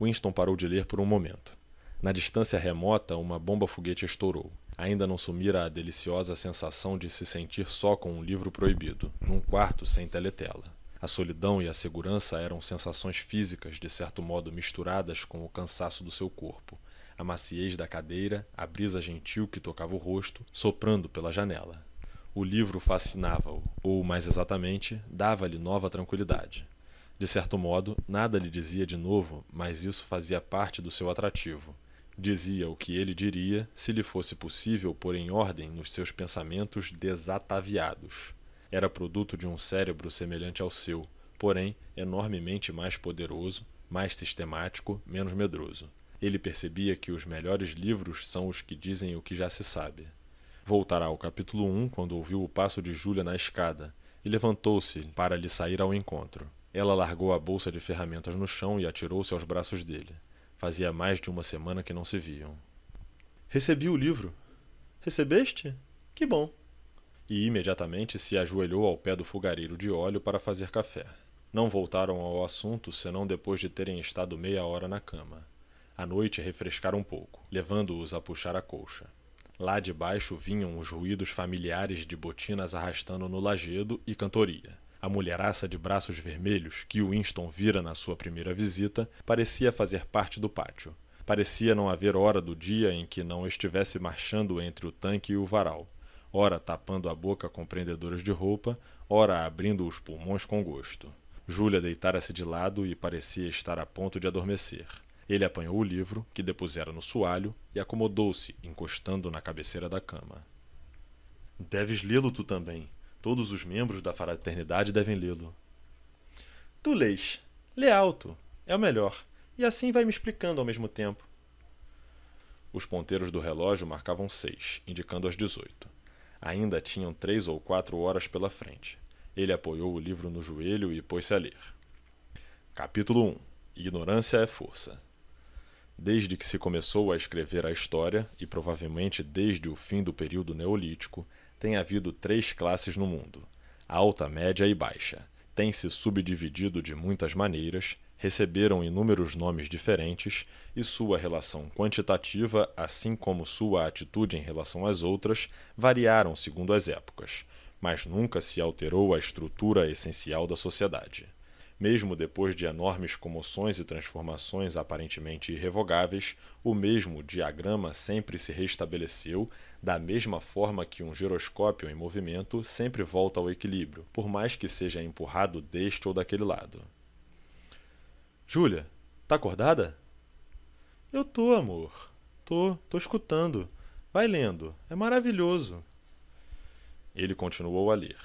Speaker 1: Winston parou de ler por um momento. Na distância remota, uma bomba-foguete estourou. Ainda não sumira a deliciosa sensação de se sentir só com um livro proibido, num quarto sem teletela. A solidão e a segurança eram sensações físicas, de certo modo misturadas com o cansaço do seu corpo a maciez da cadeira, a brisa gentil que tocava o rosto, soprando pela janela. O livro fascinava-o, ou, mais exatamente, dava-lhe nova tranquilidade. De certo modo, nada lhe dizia de novo, mas isso fazia parte do seu atrativo. Dizia o que ele diria, se lhe fosse possível pôr em ordem nos seus pensamentos desataviados. Era produto de um cérebro semelhante ao seu, porém enormemente mais poderoso, mais sistemático, menos medroso. Ele percebia que os melhores livros são os que dizem o que já se sabe. Voltará ao capítulo 1 quando ouviu o passo de Júlia na escada e levantou-se para lhe sair ao encontro. Ela largou a bolsa de ferramentas no chão e atirou-se aos braços dele. Fazia mais de uma semana que não se viam. Recebi o livro. Recebeste? Que bom. E imediatamente se ajoelhou ao pé do fogareiro de óleo para fazer café. Não voltaram ao assunto senão depois de terem estado meia hora na cama. À noite refrescaram um pouco, levando-os a puxar a colcha. Lá de baixo vinham os ruídos familiares de botinas arrastando no lajedo e cantoria. A mulherassa de braços vermelhos que Winston vira na sua primeira visita parecia fazer parte do pátio. Parecia não haver hora do dia em que não estivesse marchando entre o tanque e o varal, ora tapando a boca com prendedoras de roupa, ora abrindo os pulmões com gosto. Júlia deitara-se de lado e parecia estar a ponto de adormecer. Ele apanhou o livro, que depusera no soalho, e acomodou-se, encostando na cabeceira da cama. Deves lê-lo tu também. Todos os membros da fraternidade devem lê-lo. Tu lês. Lê alto. É o melhor. E assim vai me explicando ao mesmo tempo. Os ponteiros do relógio marcavam seis, indicando as dezoito. Ainda tinham três ou quatro horas pela frente. Ele apoiou o livro no joelho e pôs-se a ler. Capítulo 1 Ignorância é força. Desde que se começou a escrever a história, e provavelmente desde o fim do período neolítico, tem havido três classes no mundo: alta, média e baixa. Tem se subdividido de muitas maneiras, receberam inúmeros nomes diferentes, e sua relação quantitativa, assim como sua atitude em relação às outras, variaram segundo as épocas, mas nunca se alterou a estrutura essencial da sociedade mesmo depois de enormes comoções e transformações aparentemente irrevogáveis, o mesmo diagrama sempre se restabeleceu, da mesma forma que um giroscópio em movimento sempre volta ao equilíbrio, por mais que seja empurrado deste ou daquele lado. Júlia, tá acordada? Eu tô, amor. Tô, tô escutando. Vai lendo. É maravilhoso. Ele continuou a ler.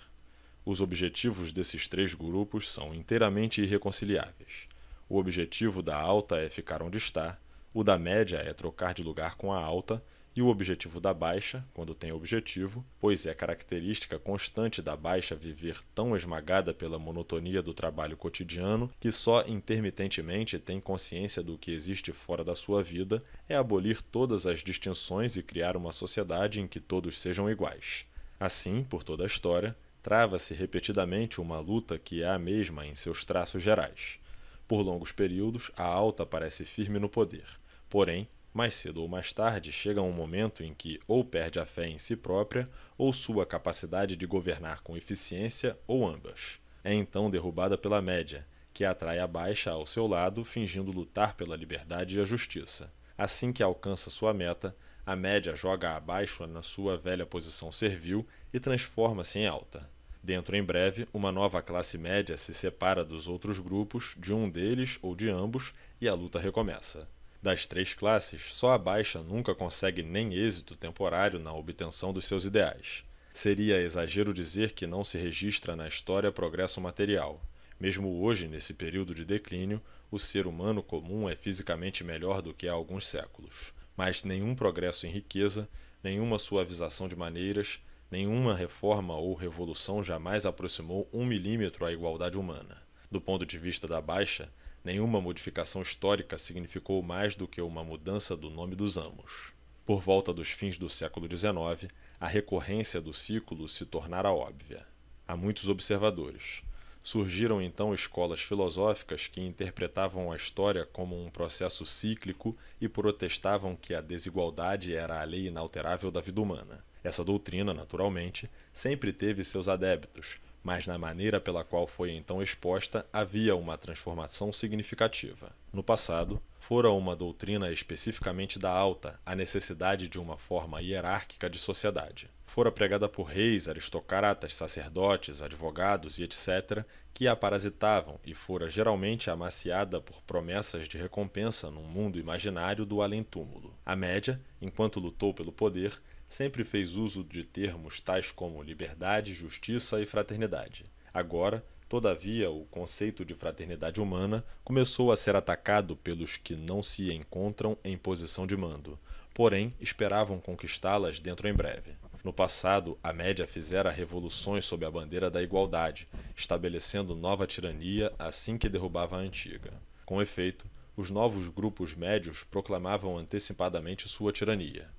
Speaker 1: Os objetivos desses três grupos são inteiramente irreconciliáveis. O objetivo da alta é ficar onde está, o da média é trocar de lugar com a alta, e o objetivo da baixa, quando tem objetivo, pois é característica constante da baixa viver tão esmagada pela monotonia do trabalho cotidiano que só intermitentemente tem consciência do que existe fora da sua vida, é abolir todas as distinções e criar uma sociedade em que todos sejam iguais. Assim, por toda a história, trava-se repetidamente uma luta que é a mesma em seus traços gerais. Por longos períodos, a alta parece firme no poder. Porém, mais cedo ou mais tarde, chega um momento em que ou perde a fé em si própria, ou sua capacidade de governar com eficiência, ou ambas. É então derrubada pela média, que atrai a baixa ao seu lado, fingindo lutar pela liberdade e a justiça. Assim que alcança sua meta, a média joga abaixo na sua velha posição servil e transforma-se em alta. Dentro em breve, uma nova classe média se separa dos outros grupos, de um deles ou de ambos, e a luta recomeça. Das três classes, só a baixa nunca consegue nem êxito temporário na obtenção dos seus ideais. Seria exagero dizer que não se registra na história progresso material. Mesmo hoje, nesse período de declínio, o ser humano comum é fisicamente melhor do que há alguns séculos mas nenhum progresso em riqueza, nenhuma suavização de maneiras, nenhuma reforma ou revolução jamais aproximou um milímetro a igualdade humana. Do ponto de vista da Baixa, nenhuma modificação histórica significou mais do que uma mudança do nome dos amos. Por volta dos fins do século XIX, a recorrência do ciclo se tornara óbvia. Há muitos observadores, Surgiram então escolas filosóficas que interpretavam a história como um processo cíclico e protestavam que a desigualdade era a lei inalterável da vida humana. Essa doutrina, naturalmente, sempre teve seus adeptos, mas na maneira pela qual foi então exposta havia uma transformação significativa. No passado, fora uma doutrina especificamente da alta a necessidade de uma forma hierárquica de sociedade. Fora pregada por reis, aristocratas, sacerdotes, advogados e etc., que a parasitavam e fora geralmente amaciada por promessas de recompensa num mundo imaginário do além-túmulo. A média, enquanto lutou pelo poder, sempre fez uso de termos tais como liberdade, justiça e fraternidade. Agora, Todavia, o conceito de fraternidade humana começou a ser atacado pelos que não se encontram em posição de mando, porém esperavam conquistá-las dentro em breve. No passado, a média fizera revoluções sob a bandeira da igualdade, estabelecendo nova tirania assim que derrubava a antiga. Com efeito, os novos grupos médios proclamavam antecipadamente sua tirania.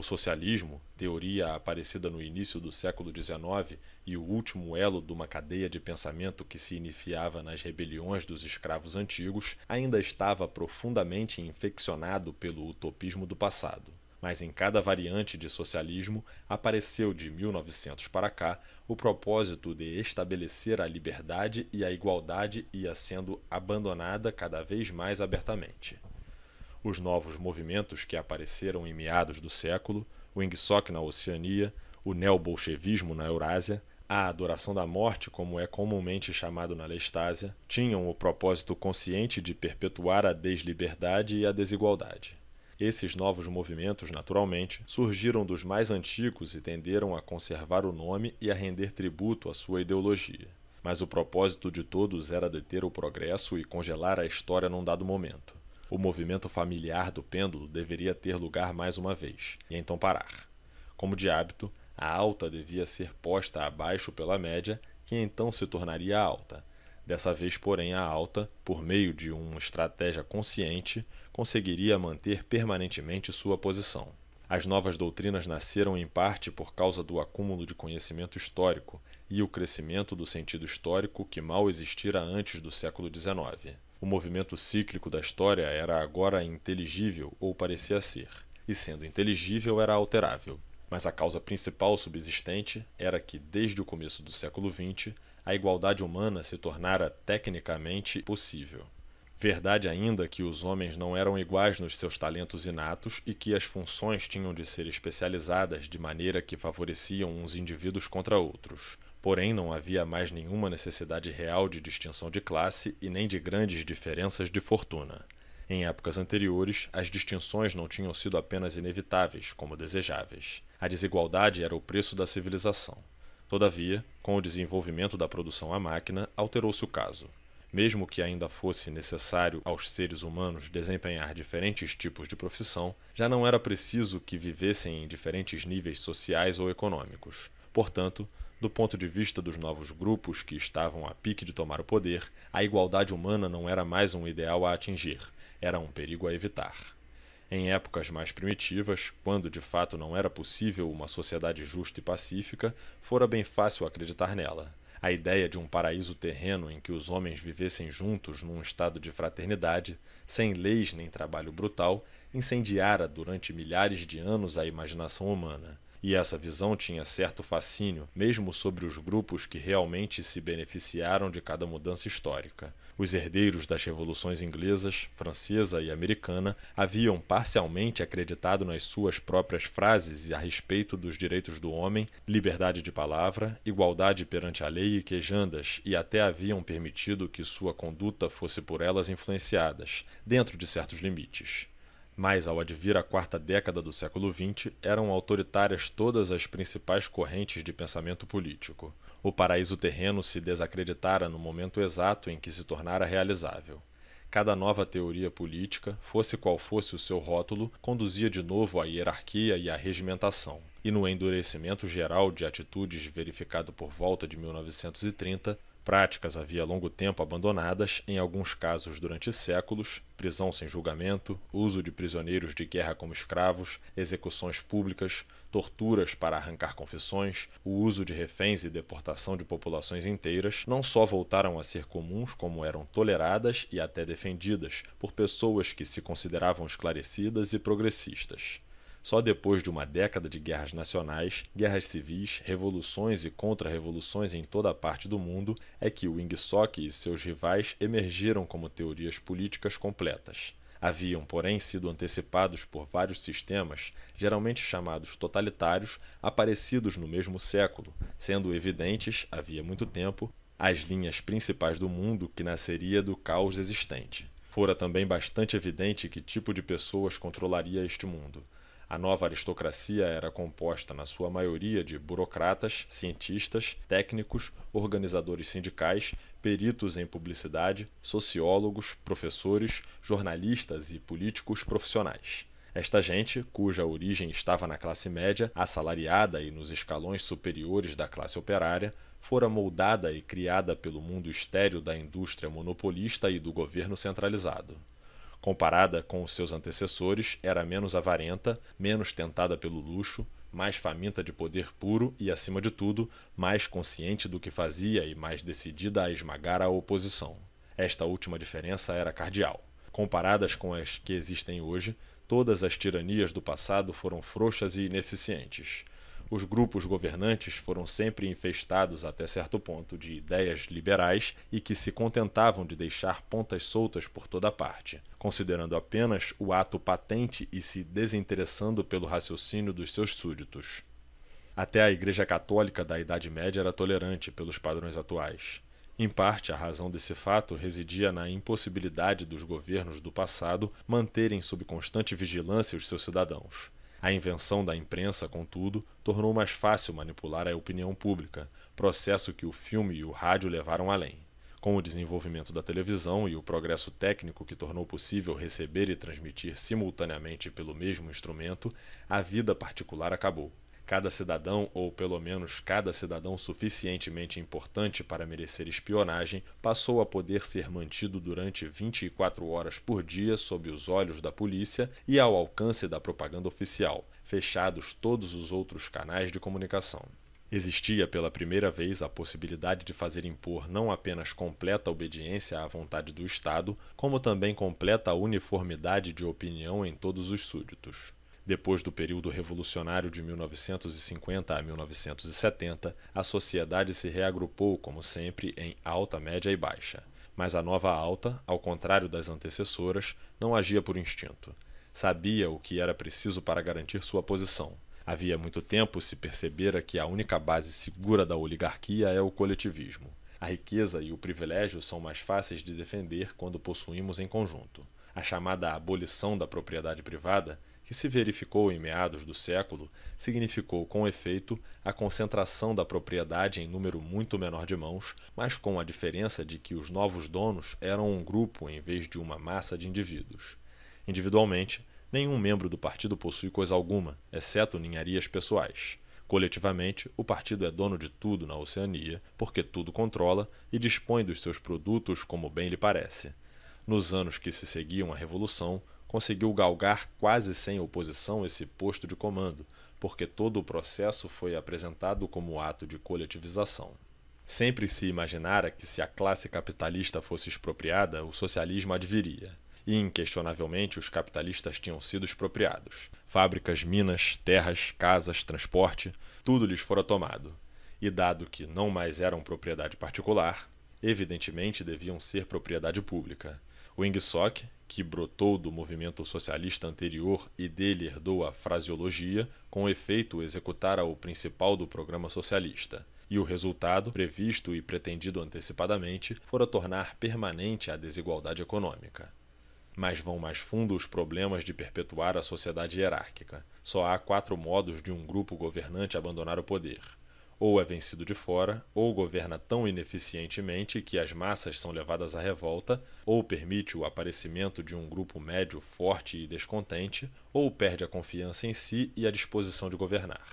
Speaker 1: O socialismo, teoria aparecida no início do século XIX e o último elo de uma cadeia de pensamento que se iniciava nas rebeliões dos escravos antigos, ainda estava profundamente infeccionado pelo utopismo do passado. Mas em cada variante de socialismo apareceu de 1900 para cá o propósito de estabelecer a liberdade e a igualdade ia sendo abandonada cada vez mais abertamente os novos movimentos que apareceram em meados do século, o Ingsoc na Oceania, o neobolchevismo na Eurásia, a adoração da morte, como é comumente chamado na Lestásia, tinham o propósito consciente de perpetuar a desliberdade e a desigualdade. Esses novos movimentos, naturalmente, surgiram dos mais antigos e tenderam a conservar o nome e a render tributo à sua ideologia. Mas o propósito de todos era deter o progresso e congelar a história num dado momento o movimento familiar do pêndulo deveria ter lugar mais uma vez, e então parar. Como de hábito, a alta devia ser posta abaixo pela média, que então se tornaria alta. Dessa vez, porém, a alta, por meio de uma estratégia consciente, conseguiria manter permanentemente sua posição. As novas doutrinas nasceram em parte por causa do acúmulo de conhecimento histórico e o crescimento do sentido histórico que mal existira antes do século XIX. O movimento cíclico da história era agora inteligível, ou parecia ser, e sendo inteligível era alterável. Mas a causa principal subsistente era que, desde o começo do século XX, a igualdade humana se tornara tecnicamente possível. Verdade ainda que os homens não eram iguais nos seus talentos inatos e que as funções tinham de ser especializadas de maneira que favoreciam uns indivíduos contra outros. Porém, não havia mais nenhuma necessidade real de distinção de classe e nem de grandes diferenças de fortuna. Em épocas anteriores, as distinções não tinham sido apenas inevitáveis, como desejáveis. A desigualdade era o preço da civilização. Todavia, com o desenvolvimento da produção à máquina, alterou-se o caso. Mesmo que ainda fosse necessário aos seres humanos desempenhar diferentes tipos de profissão, já não era preciso que vivessem em diferentes níveis sociais ou econômicos. Portanto, do ponto de vista dos novos grupos que estavam a pique de tomar o poder, a igualdade humana não era mais um ideal a atingir, era um perigo a evitar. Em épocas mais primitivas, quando de fato não era possível uma sociedade justa e pacífica, fora bem fácil acreditar nela. A ideia de um paraíso terreno em que os homens vivessem juntos num estado de fraternidade, sem leis nem trabalho brutal, incendiara durante milhares de anos a imaginação humana e essa visão tinha certo fascínio, mesmo sobre os grupos que realmente se beneficiaram de cada mudança histórica. Os herdeiros das revoluções inglesas, francesa e americana haviam parcialmente acreditado nas suas próprias frases a respeito dos direitos do homem, liberdade de palavra, igualdade perante a lei e quejandas, e até haviam permitido que sua conduta fosse por elas influenciadas, dentro de certos limites. Mas, ao advir a quarta década do século XX, eram autoritárias todas as principais correntes de pensamento político. O paraíso terreno se desacreditara no momento exato em que se tornara realizável cada nova teoria política, fosse qual fosse o seu rótulo, conduzia de novo à hierarquia e à regimentação. E no endurecimento geral de atitudes verificado por volta de 1930, práticas havia longo tempo abandonadas, em alguns casos durante séculos, prisão sem julgamento, uso de prisioneiros de guerra como escravos, execuções públicas, torturas para arrancar confissões, o uso de reféns e deportação de populações inteiras, não só voltaram a ser comuns como eram toleradas e até defendidas por pessoas que se consideravam esclarecidas e progressistas. Só depois de uma década de guerras nacionais, guerras civis, revoluções e contra-revoluções em toda a parte do mundo é que o Wingsock e seus rivais emergiram como teorias políticas completas. Haviam, porém, sido antecipados por vários sistemas, geralmente chamados totalitários, aparecidos no mesmo século, sendo evidentes, havia muito tempo, as linhas principais do mundo que nasceria do caos existente. Fora também bastante evidente que tipo de pessoas controlaria este mundo. A nova aristocracia era composta, na sua maioria, de burocratas, cientistas, técnicos, organizadores sindicais, peritos em publicidade, sociólogos, professores, jornalistas e políticos profissionais. Esta gente, cuja origem estava na classe média, assalariada e nos escalões superiores da classe operária, fora moldada e criada pelo mundo estéril da indústria monopolista e do governo centralizado. Comparada com os seus antecessores, era menos avarenta, menos tentada pelo luxo, mais faminta de poder puro e, acima de tudo, mais consciente do que fazia e mais decidida a esmagar a oposição. Esta última diferença era cardeal. Comparadas com as que existem hoje, todas as tiranias do passado foram frouxas e ineficientes. Os grupos governantes foram sempre infestados até certo ponto de ideias liberais e que se contentavam de deixar pontas soltas por toda parte, considerando apenas o ato patente e se desinteressando pelo raciocínio dos seus súditos. Até a Igreja Católica da Idade Média era tolerante pelos padrões atuais. Em parte, a razão desse fato residia na impossibilidade dos governos do passado manterem sob constante vigilância os seus cidadãos. A invenção da imprensa, contudo, tornou mais fácil manipular a opinião pública, processo que o filme e o rádio levaram além. Com o desenvolvimento da televisão e o progresso técnico que tornou possível receber e transmitir simultaneamente pelo mesmo instrumento, a vida particular acabou cada cidadão, ou pelo menos cada cidadão suficientemente importante para merecer espionagem, passou a poder ser mantido durante 24 horas por dia sob os olhos da polícia e ao alcance da propaganda oficial, fechados todos os outros canais de comunicação. Existia pela primeira vez a possibilidade de fazer impor não apenas completa obediência à vontade do Estado, como também completa uniformidade de opinião em todos os súditos. Depois do período revolucionário de 1950 a 1970, a sociedade se reagrupou, como sempre, em alta, média e baixa. Mas a nova alta, ao contrário das antecessoras, não agia por instinto. Sabia o que era preciso para garantir sua posição. Havia muito tempo se percebera que a única base segura da oligarquia é o coletivismo. A riqueza e o privilégio são mais fáceis de defender quando possuímos em conjunto. A chamada abolição da propriedade privada que se verificou em meados do século, significou com efeito a concentração da propriedade em número muito menor de mãos, mas com a diferença de que os novos donos eram um grupo em vez de uma massa de indivíduos. Individualmente, nenhum membro do partido possui coisa alguma, exceto ninharias pessoais. Coletivamente, o partido é dono de tudo na Oceania, porque tudo controla e dispõe dos seus produtos como bem lhe parece. Nos anos que se seguiam à Revolução, conseguiu galgar quase sem oposição esse posto de comando, porque todo o processo foi apresentado como ato de coletivização. Sempre se imaginara que se a classe capitalista fosse expropriada, o socialismo adviria. E, inquestionavelmente, os capitalistas tinham sido expropriados. Fábricas, minas, terras, casas, transporte, tudo lhes fora tomado. E, dado que não mais eram propriedade particular, evidentemente deviam ser propriedade pública o Ingsoc, que brotou do movimento socialista anterior e dele herdou a fraseologia, com efeito executara o principal do programa socialista. E o resultado, previsto e pretendido antecipadamente, fora tornar permanente a desigualdade econômica. Mas vão mais fundo os problemas de perpetuar a sociedade hierárquica. Só há quatro modos de um grupo governante abandonar o poder ou é vencido de fora, ou governa tão ineficientemente que as massas são levadas à revolta, ou permite o aparecimento de um grupo médio forte e descontente, ou perde a confiança em si e a disposição de governar.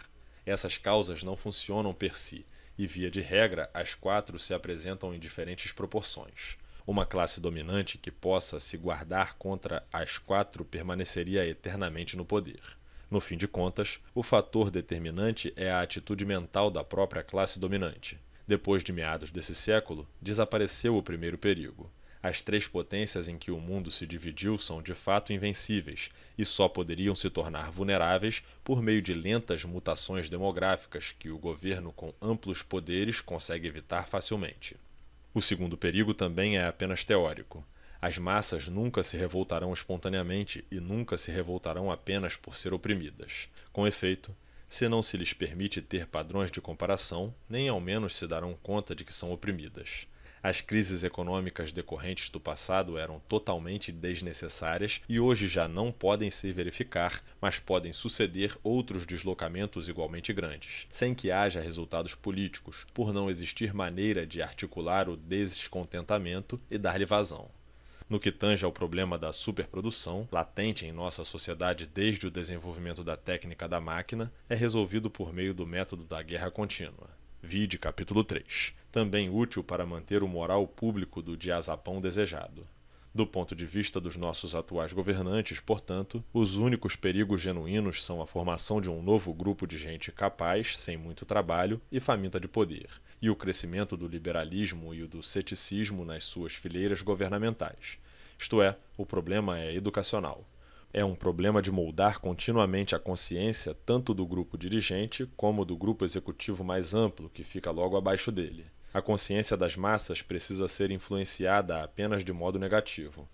Speaker 1: Essas causas não funcionam per si, e via de regra, as quatro se apresentam em diferentes proporções. Uma classe dominante que possa se guardar contra as quatro permaneceria eternamente no poder. No fim de contas, o fator determinante é a atitude mental da própria classe dominante. Depois de meados desse século, desapareceu o primeiro perigo. As três potências em que o mundo se dividiu são de fato invencíveis e só poderiam se tornar vulneráveis por meio de lentas mutações demográficas que o governo com amplos poderes consegue evitar facilmente. O segundo perigo também é apenas teórico. As massas nunca se revoltarão espontaneamente e nunca se revoltarão apenas por ser oprimidas. Com efeito, se não se lhes permite ter padrões de comparação, nem ao menos se darão conta de que são oprimidas. As crises econômicas decorrentes do passado eram totalmente desnecessárias e hoje já não podem se verificar, mas podem suceder outros deslocamentos igualmente grandes, sem que haja resultados políticos, por não existir maneira de articular o descontentamento e dar-lhe vazão. No que tange ao problema da superprodução, latente em nossa sociedade desde o desenvolvimento da técnica da máquina, é resolvido por meio do método da guerra contínua. Vide capítulo 3. Também útil para manter o moral público do diazapão desejado. Do ponto de vista dos nossos atuais governantes, portanto, os únicos perigos genuínos são a formação de um novo grupo de gente capaz, sem muito trabalho e faminta de poder, e o crescimento do liberalismo e o do ceticismo nas suas fileiras governamentais. Isto é, o problema é educacional. É um problema de moldar continuamente a consciência tanto do grupo dirigente como do grupo executivo mais amplo que fica logo abaixo dele. A consciência das massas precisa ser influenciada apenas de modo negativo.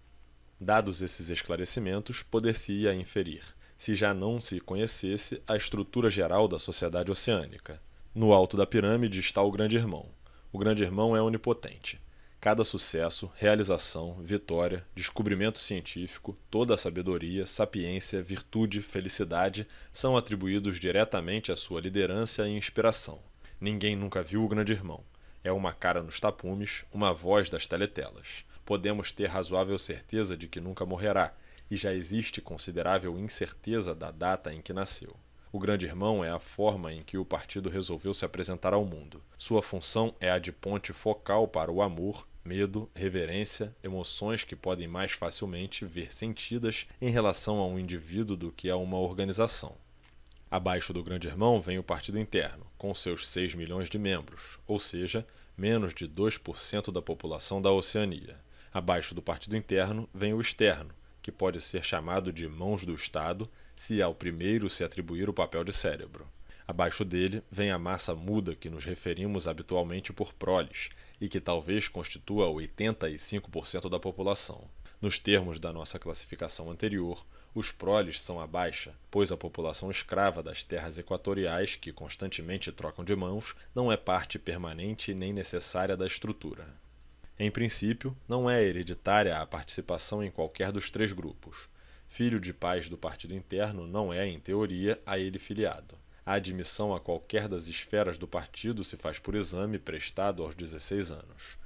Speaker 1: Dados esses esclarecimentos, poder-se-ia inferir, se já não se conhecesse, a estrutura geral da sociedade oceânica. No alto da pirâmide está o Grande Irmão. O Grande Irmão é onipotente. Cada sucesso, realização, vitória, descobrimento científico, toda a sabedoria, sapiência, virtude, felicidade são atribuídos diretamente à sua liderança e inspiração. Ninguém nunca viu o Grande Irmão é uma cara nos tapumes, uma voz das teletelas. Podemos ter razoável certeza de que nunca morrerá, e já existe considerável incerteza da data em que nasceu. O Grande Irmão é a forma em que o partido resolveu se apresentar ao mundo. Sua função é a de ponte focal para o amor, medo, reverência, emoções que podem mais facilmente ver sentidas em relação a um indivíduo do que a uma organização. Abaixo do Grande Irmão vem o Partido Interno, com seus 6 milhões de membros, ou seja, menos de 2% da população da Oceania. Abaixo do Partido Interno vem o Externo, que pode ser chamado de Mãos do Estado, se ao primeiro se atribuir o papel de cérebro. Abaixo dele vem a massa muda que nos referimos habitualmente por proles e que talvez constitua 85% da população. Nos termos da nossa classificação anterior, os proles são a baixa, pois a população escrava das terras equatoriais, que constantemente trocam de mãos, não é parte permanente nem necessária da estrutura. Em princípio, não é hereditária a participação em qualquer dos três grupos. Filho de pais do partido interno não é, em teoria, a ele filiado. A admissão a qualquer das esferas do partido se faz por exame prestado aos 16 anos.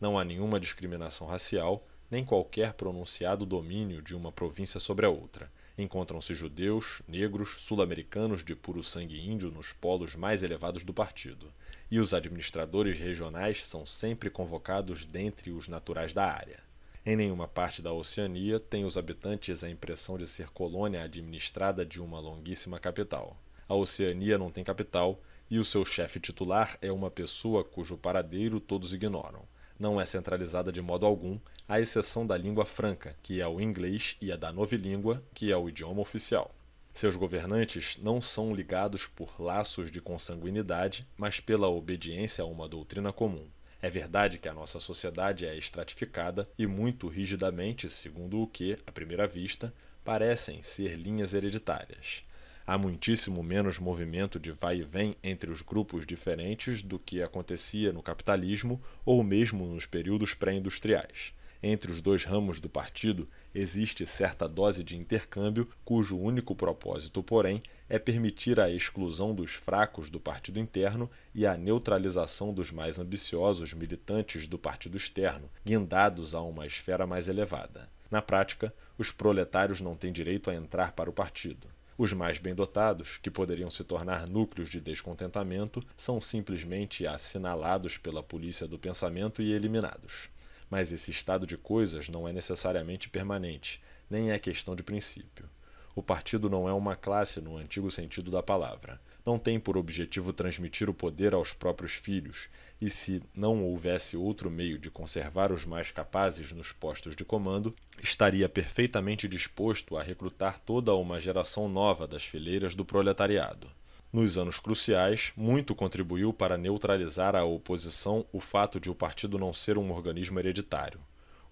Speaker 1: Não há nenhuma discriminação racial, nem qualquer pronunciado domínio de uma província sobre a outra. Encontram-se judeus, negros, sul-americanos de puro sangue índio nos polos mais elevados do partido, e os administradores regionais são sempre convocados dentre os naturais da área. Em nenhuma parte da Oceania têm os habitantes a impressão de ser colônia administrada de uma longuíssima capital. A Oceania não tem capital e o seu chefe titular é uma pessoa cujo paradeiro todos ignoram. Não é centralizada de modo algum à exceção da língua franca, que é o inglês, e a da novilíngua, que é o idioma oficial. Seus governantes não são ligados por laços de consanguinidade, mas pela obediência a uma doutrina comum. É verdade que a nossa sociedade é estratificada e muito rigidamente, segundo o que, à primeira vista, parecem ser linhas hereditárias. Há muitíssimo menos movimento de vai e vem entre os grupos diferentes do que acontecia no capitalismo ou mesmo nos períodos pré-industriais. Entre os dois ramos do partido existe certa dose de intercâmbio, cujo único propósito, porém, é permitir a exclusão dos fracos do partido interno e a neutralização dos mais ambiciosos militantes do partido externo, guindados a uma esfera mais elevada. Na prática, os proletários não têm direito a entrar para o partido. Os mais bem dotados, que poderiam se tornar núcleos de descontentamento, são simplesmente assinalados pela polícia do pensamento e eliminados. Mas esse estado de coisas não é necessariamente permanente, nem é questão de princípio. O partido não é uma classe no antigo sentido da palavra. Não tem por objetivo transmitir o poder aos próprios filhos, e se não houvesse outro meio de conservar os mais capazes nos postos de comando, estaria perfeitamente disposto a recrutar toda uma geração nova das fileiras do proletariado. Nos anos cruciais, muito contribuiu para neutralizar a oposição o fato de o partido não ser um organismo hereditário.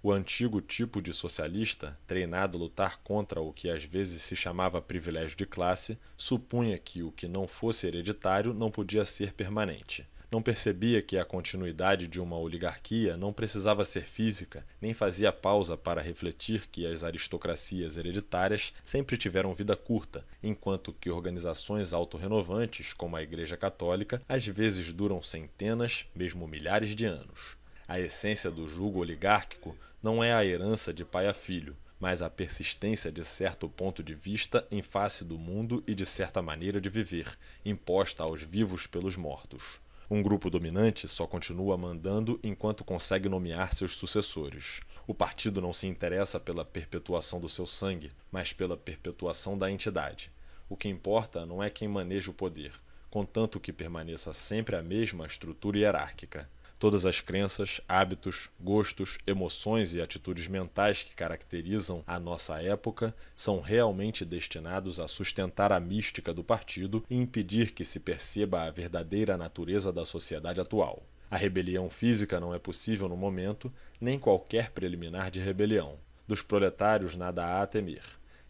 Speaker 1: O antigo tipo de socialista, treinado a lutar contra o que às vezes se chamava privilégio de classe, supunha que o que não fosse hereditário não podia ser permanente. Não percebia que a continuidade de uma oligarquia não precisava ser física, nem fazia pausa para refletir que as aristocracias hereditárias sempre tiveram vida curta, enquanto que organizações autorrenovantes, como a Igreja Católica, às vezes duram centenas, mesmo milhares de anos. A essência do jugo oligárquico não é a herança de pai a filho, mas a persistência de certo ponto de vista em face do mundo e de certa maneira de viver, imposta aos vivos pelos mortos. Um grupo dominante só continua mandando enquanto consegue nomear seus sucessores. O partido não se interessa pela perpetuação do seu sangue, mas pela perpetuação da entidade. O que importa não é quem maneja o poder, contanto que permaneça sempre a mesma estrutura hierárquica. Todas as crenças, hábitos, gostos, emoções e atitudes mentais que caracterizam a nossa época são realmente destinados a sustentar a mística do partido e impedir que se perceba a verdadeira natureza da sociedade atual. A rebelião física não é possível no momento, nem qualquer preliminar de rebelião. Dos proletários nada há a temer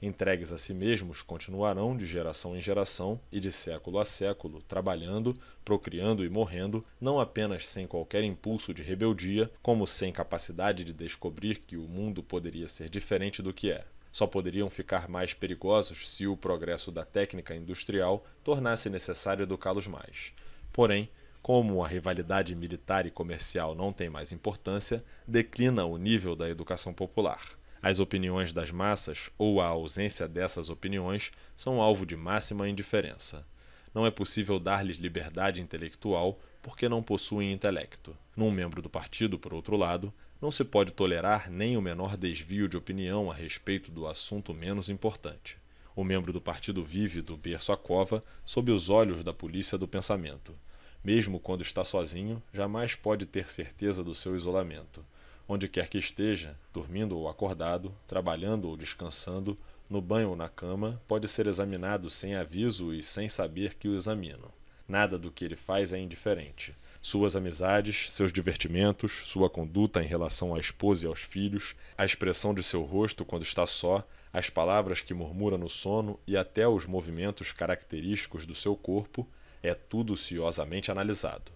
Speaker 1: entregues a si mesmos, continuarão de geração em geração e de século a século, trabalhando, procriando e morrendo, não apenas sem qualquer impulso de rebeldia, como sem capacidade de descobrir que o mundo poderia ser diferente do que é. Só poderiam ficar mais perigosos se o progresso da técnica industrial tornasse necessário educá-los mais. Porém, como a rivalidade militar e comercial não tem mais importância, declina o nível da educação popular. As opiniões das massas, ou a ausência dessas opiniões, são alvo de máxima indiferença. Não é possível dar-lhes liberdade intelectual porque não possuem intelecto. Num membro do partido, por outro lado, não se pode tolerar nem o menor desvio de opinião a respeito do assunto menos importante. O membro do partido vive do berço à cova sob os olhos da polícia do pensamento. Mesmo quando está sozinho, jamais pode ter certeza do seu isolamento onde quer que esteja, dormindo ou acordado, trabalhando ou descansando, no banho ou na cama, pode ser examinado sem aviso e sem saber que o examinam. Nada do que ele faz é indiferente. Suas amizades, seus divertimentos, sua conduta em relação à esposa e aos filhos, a expressão de seu rosto quando está só, as palavras que murmura no sono e até os movimentos característicos do seu corpo, é tudo ciosamente analisado.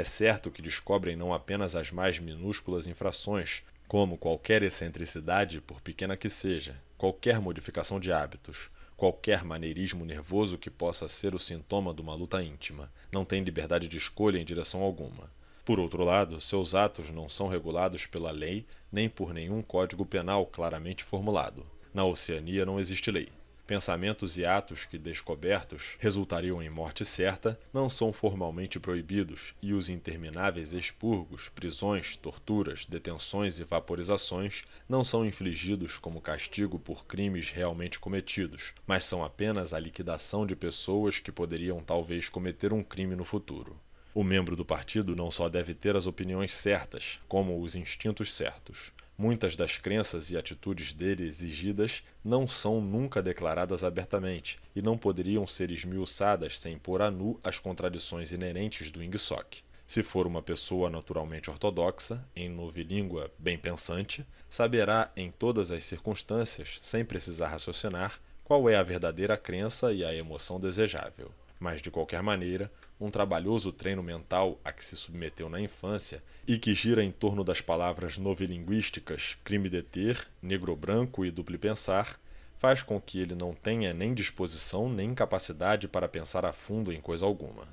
Speaker 1: É certo que descobrem não apenas as mais minúsculas infrações, como qualquer excentricidade, por pequena que seja, qualquer modificação de hábitos, qualquer maneirismo nervoso que possa ser o sintoma de uma luta íntima, não tem liberdade de escolha em direção alguma. Por outro lado, seus atos não são regulados pela lei nem por nenhum código penal claramente formulado. Na Oceania não existe lei pensamentos e atos que descobertos resultariam em morte certa não são formalmente proibidos e os intermináveis expurgos, prisões, torturas, detenções e vaporizações não são infligidos como castigo por crimes realmente cometidos, mas são apenas a liquidação de pessoas que poderiam talvez cometer um crime no futuro. O membro do partido não só deve ter as opiniões certas, como os instintos certos. Muitas das crenças e atitudes dele exigidas não são nunca declaradas abertamente e não poderiam ser esmiuçadas sem pôr a nu as contradições inerentes do Ingsoc. Se for uma pessoa naturalmente ortodoxa, em novilíngua bem pensante, saberá em todas as circunstâncias, sem precisar raciocinar, qual é a verdadeira crença e a emoção desejável. Mas, de qualquer maneira, um trabalhoso treino mental a que se submeteu na infância e que gira em torno das palavras novilinguísticas crime deter negro branco e duplo pensar, faz com que ele não tenha nem disposição nem capacidade para pensar a fundo em coisa alguma.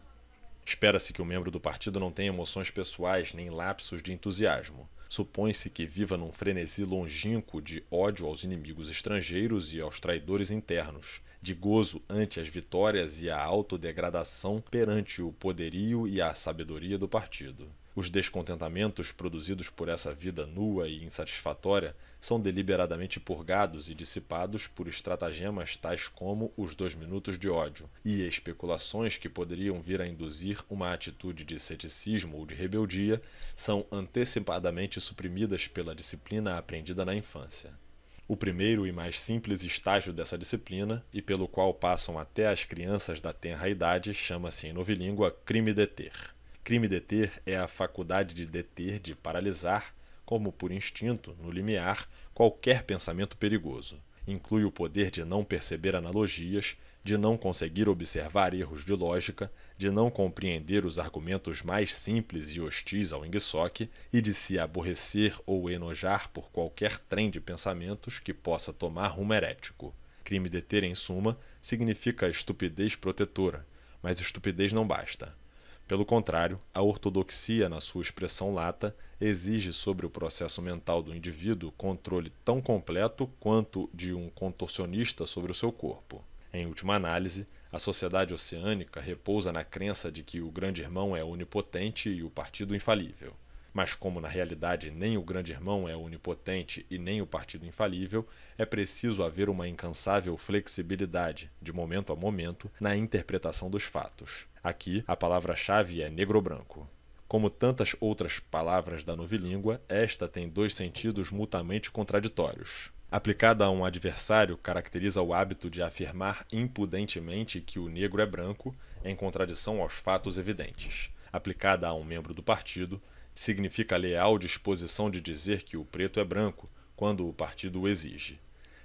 Speaker 1: Espera-se que o membro do partido não tenha emoções pessoais nem lapsos de entusiasmo. Supõe-se que viva num frenesi longínquo de ódio aos inimigos estrangeiros e aos traidores internos, de gozo ante as vitórias e a autodegradação perante o poderio e a sabedoria do partido. Os descontentamentos produzidos por essa vida nua e insatisfatória são deliberadamente purgados e dissipados por estratagemas tais como os dois minutos de ódio e especulações que poderiam vir a induzir uma atitude de ceticismo ou de rebeldia são antecipadamente suprimidas pela disciplina aprendida na infância o primeiro e mais simples estágio dessa disciplina, e pelo qual passam até as crianças da tenra idade, chama-se em novilíngua crime deter. Crime deter é a faculdade de deter, de paralisar, como por instinto, no limiar, qualquer pensamento perigoso. Inclui o poder de não perceber analogias, de não conseguir observar erros de lógica, de não compreender os argumentos mais simples e hostis ao Ingsoc e de se aborrecer ou enojar por qualquer trem de pensamentos que possa tomar rumo herético. Crime de ter, em suma, significa estupidez protetora, mas estupidez não basta. Pelo contrário, a ortodoxia, na sua expressão lata, exige sobre o processo mental do indivíduo controle tão completo quanto de um contorcionista sobre o seu corpo. Em última análise, a sociedade oceânica repousa na crença de que o Grande Irmão é onipotente e o partido infalível. Mas, como na realidade nem o Grande Irmão é onipotente e nem o partido infalível, é preciso haver uma incansável flexibilidade, de momento a momento, na interpretação dos fatos. Aqui, a palavra-chave é negro-branco. Como tantas outras palavras da novilíngua, esta tem dois sentidos mutuamente contraditórios aplicada a um adversário, caracteriza o hábito de afirmar impudentemente que o negro é branco, em contradição aos fatos evidentes. Aplicada a um membro do partido, significa a leal disposição de dizer que o preto é branco, quando o partido o exige.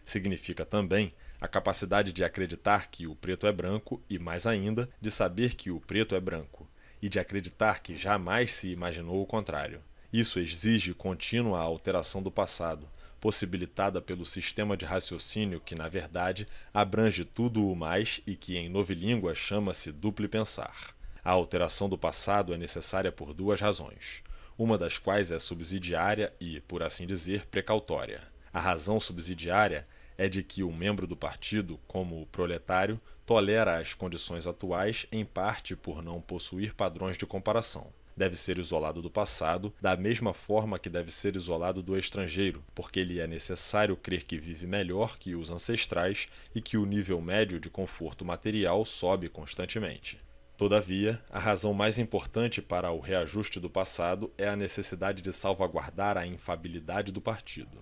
Speaker 1: Significa também a capacidade de acreditar que o preto é branco e, mais ainda, de saber que o preto é branco, e de acreditar que jamais se imaginou o contrário. Isso exige contínua alteração do passado, possibilitada pelo sistema de raciocínio que, na verdade, abrange tudo o mais e que em novilíngua chama-se duplo pensar. A alteração do passado é necessária por duas razões, uma das quais é subsidiária e, por assim dizer, precautória. A razão subsidiária é de que o membro do partido, como o proletário, tolera as condições atuais em parte por não possuir padrões de comparação deve ser isolado do passado, da mesma forma que deve ser isolado do estrangeiro, porque lhe é necessário crer que vive melhor que os ancestrais e que o nível médio de conforto material sobe constantemente. Todavia, a razão mais importante para o reajuste do passado é a necessidade de salvaguardar a infabilidade do partido.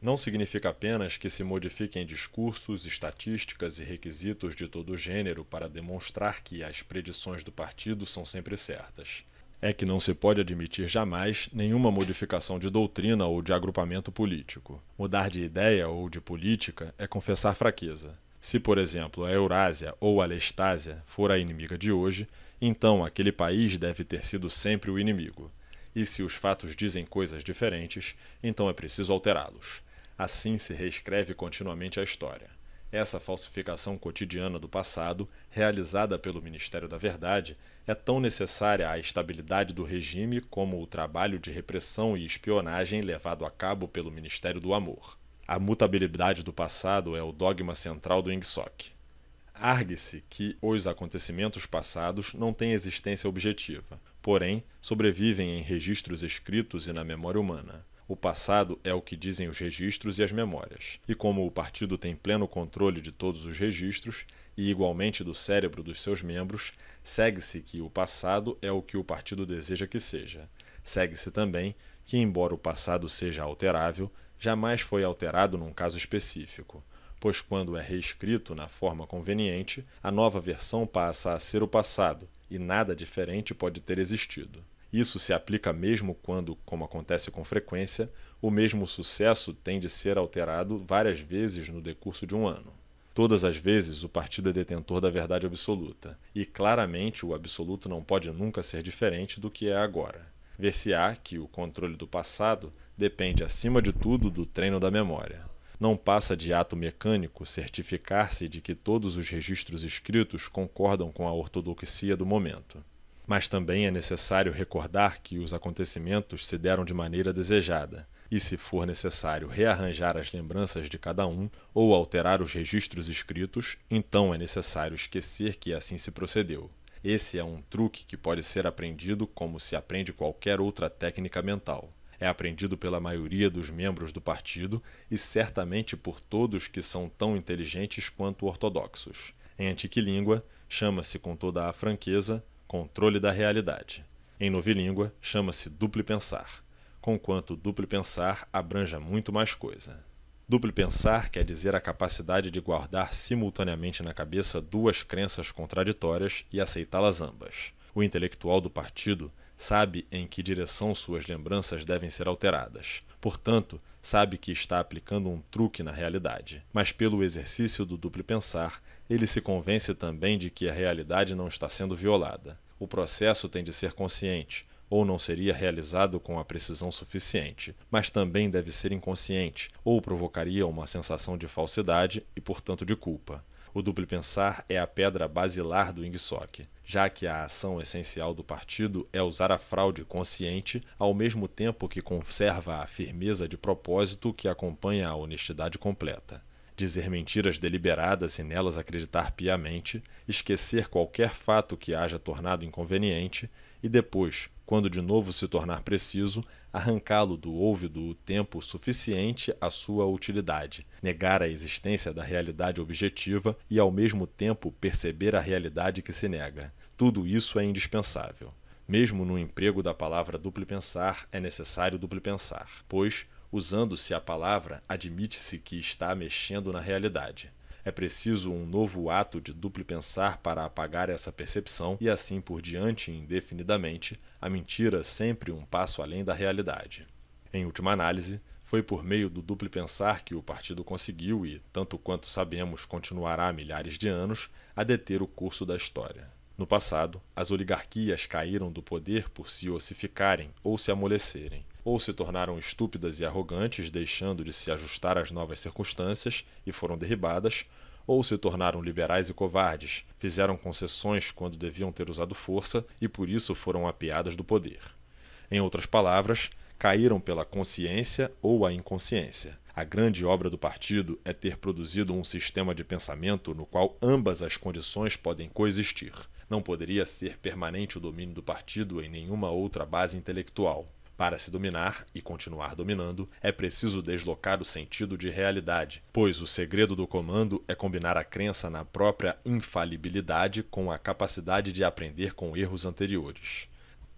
Speaker 1: Não significa apenas que se modifiquem discursos, estatísticas e requisitos de todo gênero para demonstrar que as predições do partido são sempre certas é que não se pode admitir jamais nenhuma modificação de doutrina ou de agrupamento político. Mudar de ideia ou de política é confessar fraqueza. Se, por exemplo, a Eurásia ou a Lestásia for a inimiga de hoje, então aquele país deve ter sido sempre o inimigo. E se os fatos dizem coisas diferentes, então é preciso alterá-los. Assim se reescreve continuamente a história. Essa falsificação cotidiana do passado, realizada pelo Ministério da Verdade, é tão necessária à estabilidade do regime como o trabalho de repressão e espionagem levado a cabo pelo Ministério do Amor. A mutabilidade do passado é o dogma central do Ingsoc. Argue-se que os acontecimentos passados não têm existência objetiva, porém sobrevivem em registros escritos e na memória humana. O passado é o que dizem os registros e as memórias. E como o partido tem pleno controle de todos os registros, e igualmente do cérebro dos seus membros, segue-se que o passado é o que o partido deseja que seja. Segue-se também que, embora o passado seja alterável, jamais foi alterado num caso específico, pois quando é reescrito na forma conveniente, a nova versão passa a ser o passado e nada diferente pode ter existido. Isso se aplica mesmo quando, como acontece com frequência, o mesmo sucesso tem de ser alterado várias vezes no decurso de um ano. Todas as vezes, o partido é detentor da verdade absoluta, e claramente o absoluto não pode nunca ser diferente do que é agora. Ver-se-á que o controle do passado depende, acima de tudo, do treino da memória. Não passa de ato mecânico certificar-se de que todos os registros escritos concordam com a ortodoxia do momento. Mas também é necessário recordar que os acontecimentos se deram de maneira desejada, e se for necessário rearranjar as lembranças de cada um ou alterar os registros escritos, então é necessário esquecer que assim se procedeu. Esse é um truque que pode ser aprendido como se aprende qualquer outra técnica mental. É aprendido pela maioria dos membros do partido e certamente por todos que são tão inteligentes quanto ortodoxos. Em antiquilíngua, chama-se com toda a franqueza controle da realidade. Em novilíngua, chama-se duplo pensar, conquanto duplo pensar abranja muito mais coisa. Duplo pensar quer dizer a capacidade de guardar simultaneamente na cabeça duas crenças contraditórias e aceitá-las ambas. O intelectual do partido sabe em que direção suas lembranças devem ser alteradas. Portanto, sabe que está aplicando um truque na realidade, mas pelo exercício do duplo pensar ele se convence também de que a realidade não está sendo violada. O processo tem de ser consciente, ou não seria realizado com a precisão suficiente, mas também deve ser inconsciente, ou provocaria uma sensação de falsidade e, portanto, de culpa. O duplo pensar é a pedra basilar do Ingsoc, já que a ação essencial do partido é usar a fraude consciente ao mesmo tempo que conserva a firmeza de propósito que acompanha a honestidade completa dizer mentiras deliberadas e nelas acreditar piamente, esquecer qualquer fato que haja tornado inconveniente e depois, quando de novo se tornar preciso, arrancá-lo do ouvido o tempo suficiente à sua utilidade, negar a existência da realidade objetiva e ao mesmo tempo perceber a realidade que se nega. Tudo isso é indispensável. Mesmo no emprego da palavra duplo pensar, é necessário duplo pensar, pois Usando-se a palavra, admite-se que está mexendo na realidade. É preciso um novo ato de duplo pensar para apagar essa percepção e assim por diante indefinidamente, a mentira sempre um passo além da realidade. Em última análise, foi por meio do duplo pensar que o partido conseguiu e, tanto quanto sabemos, continuará milhares de anos a deter o curso da história. No passado, as oligarquias caíram do poder por se ossificarem ou se amolecerem ou se tornaram estúpidas e arrogantes, deixando de se ajustar às novas circunstâncias e foram derribadas, ou se tornaram liberais e covardes, fizeram concessões quando deviam ter usado força e por isso foram apeadas do poder. Em outras palavras, caíram pela consciência ou a inconsciência. A grande obra do partido é ter produzido um sistema de pensamento no qual ambas as condições podem coexistir. Não poderia ser permanente o domínio do partido em nenhuma outra base intelectual. Para se dominar e continuar dominando, é preciso deslocar o sentido de realidade, pois o segredo do comando é combinar a crença na própria infalibilidade com a capacidade de aprender com erros anteriores.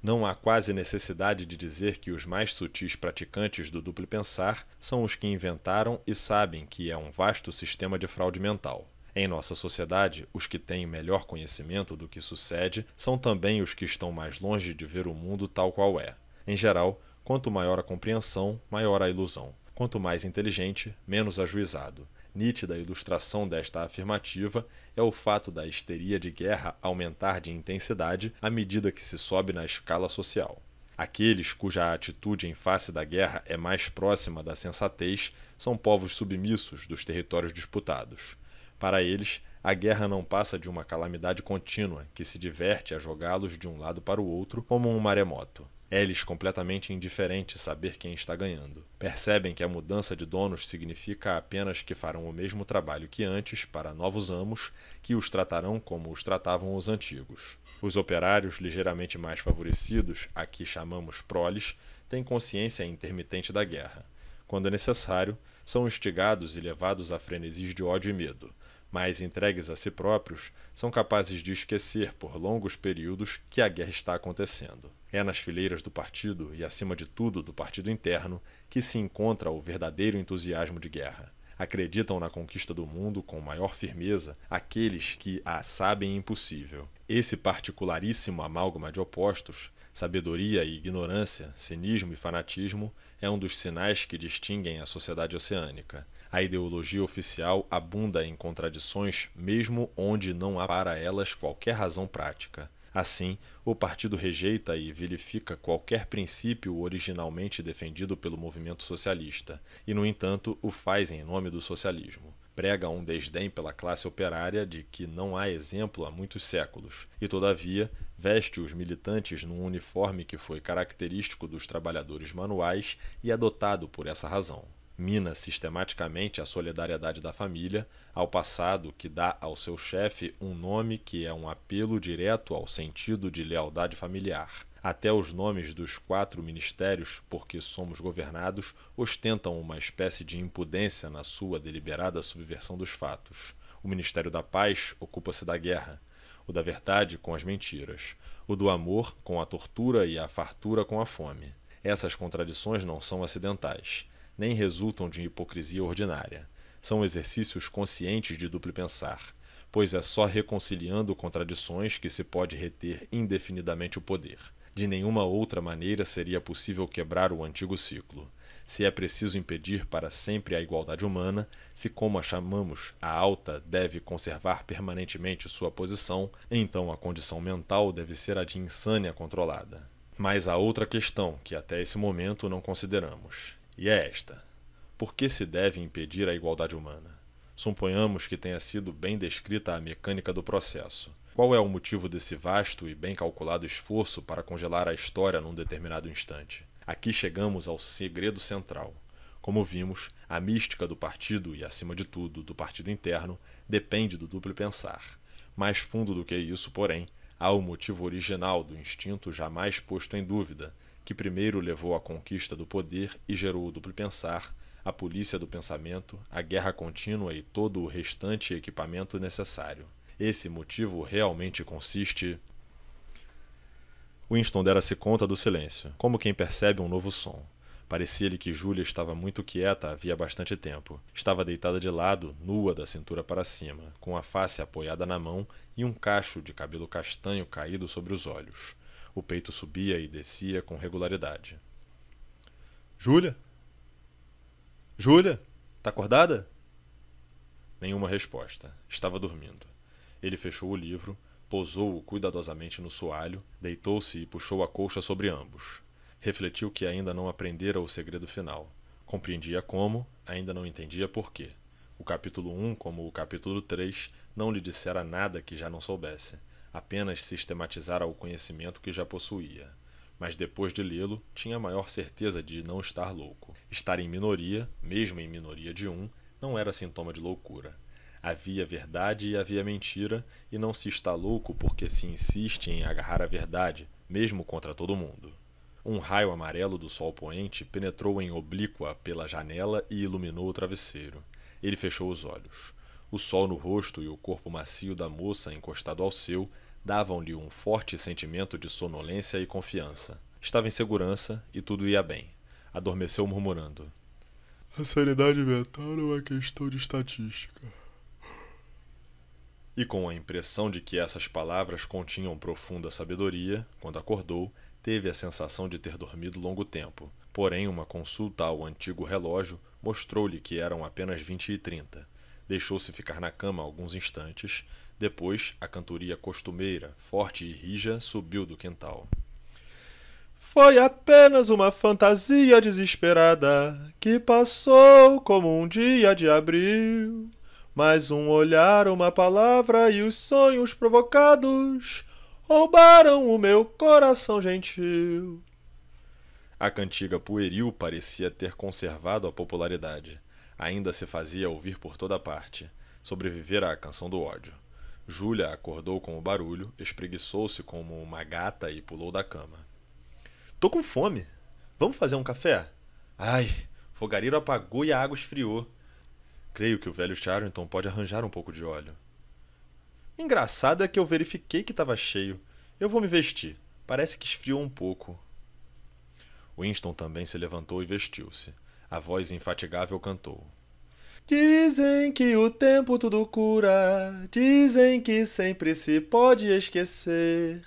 Speaker 1: Não há quase necessidade de dizer que os mais sutis praticantes do duplo pensar são os que inventaram e sabem que é um vasto sistema de fraude mental. Em nossa sociedade, os que têm melhor conhecimento do que sucede são também os que estão mais longe de ver o mundo tal qual é. Em geral, quanto maior a compreensão, maior a ilusão. Quanto mais inteligente, menos ajuizado. Nítida ilustração desta afirmativa é o fato da histeria de guerra aumentar de intensidade à medida que se sobe na escala social. Aqueles cuja atitude em face da guerra é mais próxima da sensatez são povos submissos dos territórios disputados. Para eles, a guerra não passa de uma calamidade contínua que se diverte a jogá-los de um lado para o outro como um maremoto. É-lhes completamente indiferente saber quem está ganhando. Percebem que a mudança de donos significa apenas que farão o mesmo trabalho que antes para novos amos, que os tratarão como os tratavam os antigos. Os operários ligeiramente mais favorecidos, a que chamamos proles, têm consciência intermitente da guerra. Quando é necessário, são instigados e levados a frenesis de ódio e medo mas entregues a si próprios, são capazes de esquecer por longos períodos que a guerra está acontecendo. É nas fileiras do partido e, acima de tudo, do partido interno que se encontra o verdadeiro entusiasmo de guerra. Acreditam na conquista do mundo com maior firmeza aqueles que a sabem impossível. Esse particularíssimo amálgama de opostos, sabedoria e ignorância, cinismo e fanatismo, é um dos sinais que distinguem a sociedade oceânica. A ideologia oficial abunda em contradições, mesmo onde não há para elas qualquer razão prática. Assim, o partido rejeita e vilifica qualquer princípio originalmente defendido pelo movimento socialista, e, no entanto, o faz em nome do socialismo. Prega um desdém pela classe operária de que não há exemplo há muitos séculos, e, todavia, veste os militantes num uniforme que foi característico dos trabalhadores manuais e adotado por essa razão mina sistematicamente a solidariedade da família ao passado que dá ao seu chefe um nome que é um apelo direto ao sentido de lealdade familiar. Até os nomes dos quatro ministérios por que somos governados ostentam uma espécie de impudência na sua deliberada subversão dos fatos. O Ministério da Paz ocupa-se da guerra, o da verdade com as mentiras, o do amor com a tortura e a fartura com a fome. Essas contradições não são acidentais nem resultam de hipocrisia ordinária. São exercícios conscientes de duplo pensar, pois é só reconciliando contradições que se pode reter indefinidamente o poder. De nenhuma outra maneira seria possível quebrar o antigo ciclo. Se é preciso impedir para sempre a igualdade humana, se, como a chamamos, a alta deve conservar permanentemente sua posição, então a condição mental deve ser a de insânia controlada. Mas há outra questão que até esse momento não consideramos. E é esta: Por que se deve impedir a igualdade humana? Suponhamos que tenha sido bem descrita a mecânica do processo. Qual é o motivo desse vasto e bem calculado esforço para congelar a história num determinado instante? Aqui chegamos ao segredo central. Como vimos, a mística do partido e, acima de tudo, do partido interno depende do duplo pensar. Mais fundo do que isso, porém, há o motivo original do instinto jamais posto em dúvida, que primeiro levou à conquista do poder e gerou o duplo pensar, a polícia do pensamento, a guerra contínua e todo o restante equipamento necessário. Esse motivo realmente consiste. Winston dera-se conta do silêncio, como quem percebe um novo som. Parecia-lhe que Júlia estava muito quieta havia bastante tempo. Estava deitada de lado, nua da cintura para cima, com a face apoiada na mão e um cacho de cabelo castanho caído sobre os olhos. O peito subia e descia com regularidade. Júlia? Júlia? Tá acordada? Nenhuma resposta. Estava dormindo. Ele fechou o livro, pousou-o cuidadosamente no soalho, deitou-se e puxou a colcha sobre ambos. Refletiu que ainda não aprendera o segredo final. Compreendia como, ainda não entendia porquê. O capítulo 1, como o capítulo 3, não lhe dissera nada que já não soubesse apenas sistematizara o conhecimento que já possuía. Mas depois de lê-lo, tinha maior certeza de não estar louco. Estar em minoria, mesmo em minoria de um, não era sintoma de loucura. Havia verdade e havia mentira, e não se está louco porque se insiste em agarrar a verdade, mesmo contra todo mundo. Um raio amarelo do sol poente penetrou em oblíqua pela janela e iluminou o travesseiro. Ele fechou os olhos. O sol no rosto e o corpo macio da moça encostado ao seu davam-lhe um forte sentimento de sonolência e confiança. Estava em segurança e tudo ia bem. Adormeceu murmurando. A sanidade mental não é questão de estatística. E com a impressão de que essas palavras continham profunda sabedoria, quando acordou, teve a sensação de ter dormido longo tempo. Porém, uma consulta ao antigo relógio mostrou-lhe que eram apenas vinte e trinta. Deixou-se ficar na cama alguns instantes, depois, a cantoria costumeira, forte e rija, subiu do quintal. Foi apenas uma fantasia desesperada que passou como um dia de abril. Mas um olhar, uma palavra e os sonhos provocados roubaram o meu coração gentil. A cantiga pueril parecia ter conservado a popularidade. Ainda se fazia ouvir por toda parte. Sobrevivera à canção do ódio. Júlia acordou com o barulho, espreguiçou-se como uma gata e pulou da cama. Tô com fome. Vamos fazer um café? Ai, fogareiro apagou e a água esfriou. Creio que o velho Charlton então, pode arranjar um pouco de óleo. Engraçado é que eu verifiquei que estava cheio. Eu vou me vestir. Parece que esfriou um pouco. Winston também se levantou e vestiu-se. A voz infatigável cantou. Dizem que o tempo tudo cura, dizem que sempre se pode esquecer.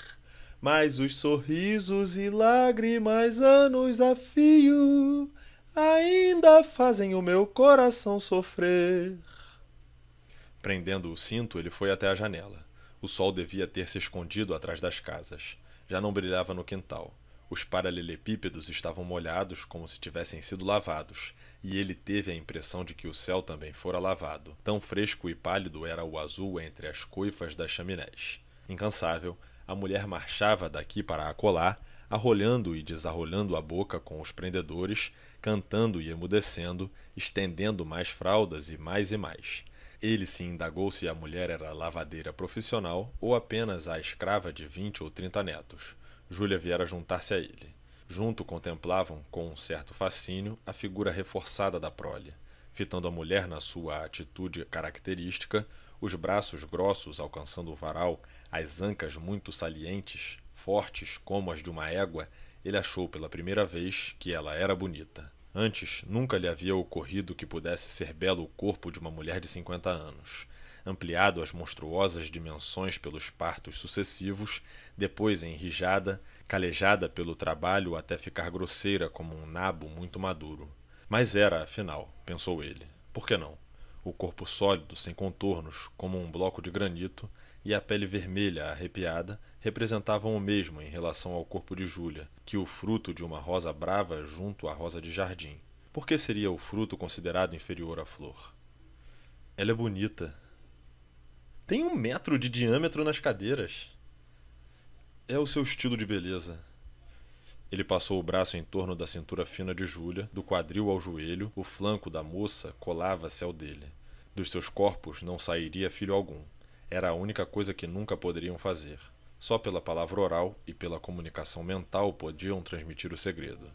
Speaker 1: Mas os sorrisos e lágrimas, anos a fio, ainda fazem o meu coração sofrer. Prendendo o cinto, ele foi até a janela. O sol devia ter se escondido atrás das casas. Já não brilhava no quintal. Os paralelepípedos estavam molhados como se tivessem sido lavados, e ele teve a impressão de que o céu também fora lavado. Tão fresco e pálido era o azul entre as coifas das chaminés. Incansável, a mulher marchava daqui para acolá, arrolhando e desarrolhando a boca com os prendedores, cantando e emudecendo, estendendo mais fraldas e mais e mais. Ele se indagou se a mulher era lavadeira profissional ou apenas a escrava de vinte ou trinta netos. Júlia viera juntar-se a ele. Junto contemplavam, com um certo fascínio, a figura reforçada da prole, fitando a mulher na sua atitude característica, os braços grossos alcançando o varal, as ancas muito salientes, fortes como as de uma égua, ele achou pela primeira vez que ela era bonita. Antes, nunca lhe havia ocorrido que pudesse ser belo o corpo de uma mulher de 50 anos. Ampliado às monstruosas dimensões pelos partos sucessivos, depois enrijada, calejada pelo trabalho até ficar grosseira como um nabo muito maduro. Mas era, afinal, pensou ele. Por que não? O corpo sólido, sem contornos, como um bloco de granito, e a pele vermelha arrepiada representavam o mesmo em relação ao corpo de Júlia, que o fruto de uma rosa brava junto à rosa de jardim. Por que seria o fruto considerado inferior à flor? Ela é bonita. Tem um metro de diâmetro nas cadeiras. É o seu estilo de beleza. Ele passou o braço em torno da cintura fina de Júlia, do quadril ao joelho, o flanco da moça colava-se ao dele. Dos seus corpos não sairia filho algum. Era a única coisa que nunca poderiam fazer. Só pela palavra oral e pela comunicação mental podiam transmitir o segredo.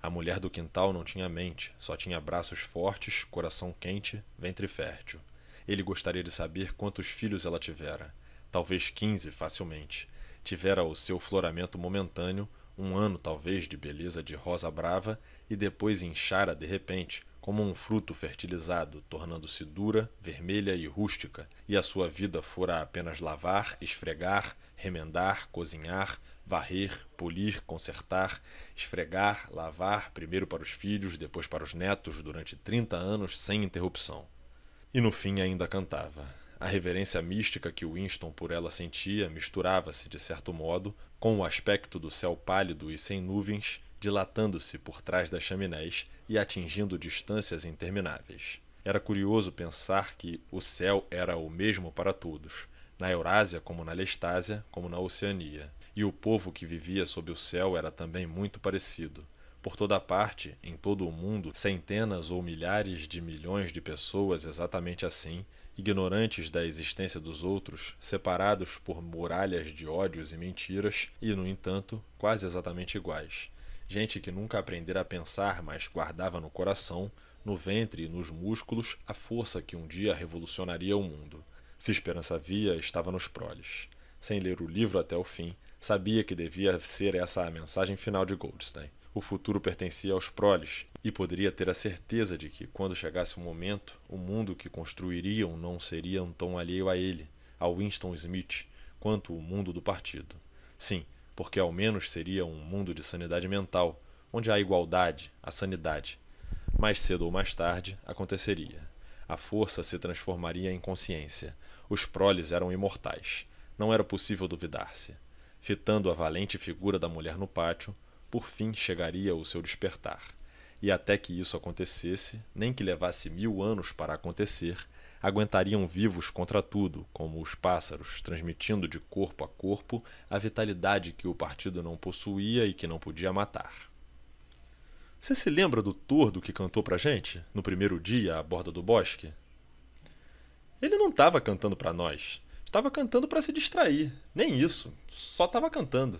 Speaker 1: A mulher do quintal não tinha mente, só tinha braços fortes, coração quente, ventre fértil. Ele gostaria de saber quantos filhos ela tivera. Talvez quinze, facilmente tivera o seu floramento momentâneo, um ano talvez de beleza de rosa brava, e depois inchara de repente, como um fruto fertilizado, tornando-se dura, vermelha e rústica, e a sua vida fora apenas lavar, esfregar, remendar, cozinhar, varrer, polir, consertar, esfregar, lavar, primeiro para os filhos, depois para os netos, durante trinta anos sem interrupção. E no fim ainda cantava. A reverência mística que Winston por ela sentia misturava-se, de certo modo, com o aspecto do céu pálido e sem nuvens, dilatando-se por trás das chaminés e atingindo distâncias intermináveis. Era curioso pensar que o céu era o mesmo para todos, na Eurásia como na Lestásia, como na Oceania, e o povo que vivia sob o céu era também muito parecido. Por toda parte, em todo o mundo, centenas ou milhares de milhões de pessoas exatamente assim ignorantes da existência dos outros, separados por muralhas de ódios e mentiras, e, no entanto, quase exatamente iguais. Gente que nunca aprendera a pensar, mas guardava no coração, no ventre e nos músculos a força que um dia revolucionaria o mundo. Se esperança havia, estava nos proles. Sem ler o livro até o fim, sabia que devia ser essa a mensagem final de Goldstein. O futuro pertencia aos proles e poderia ter a certeza de que, quando chegasse o momento, o mundo que construiriam não seria tão alheio a ele, a Winston Smith, quanto o mundo do partido. Sim, porque ao menos seria um mundo de sanidade mental, onde há igualdade, a sanidade. Mais cedo ou mais tarde, aconteceria. A força se transformaria em consciência. Os proles eram imortais. Não era possível duvidar-se. Fitando a valente figura da mulher no pátio, por fim chegaria o seu despertar. E até que isso acontecesse, nem que levasse mil anos para acontecer, aguentariam vivos contra tudo, como os pássaros, transmitindo de corpo a corpo a vitalidade que o partido não possuía e que não podia matar. Você se lembra do tordo que cantou pra gente, no primeiro dia à borda do bosque? Ele não estava cantando para nós, estava cantando para se distrair, nem isso, só estava cantando.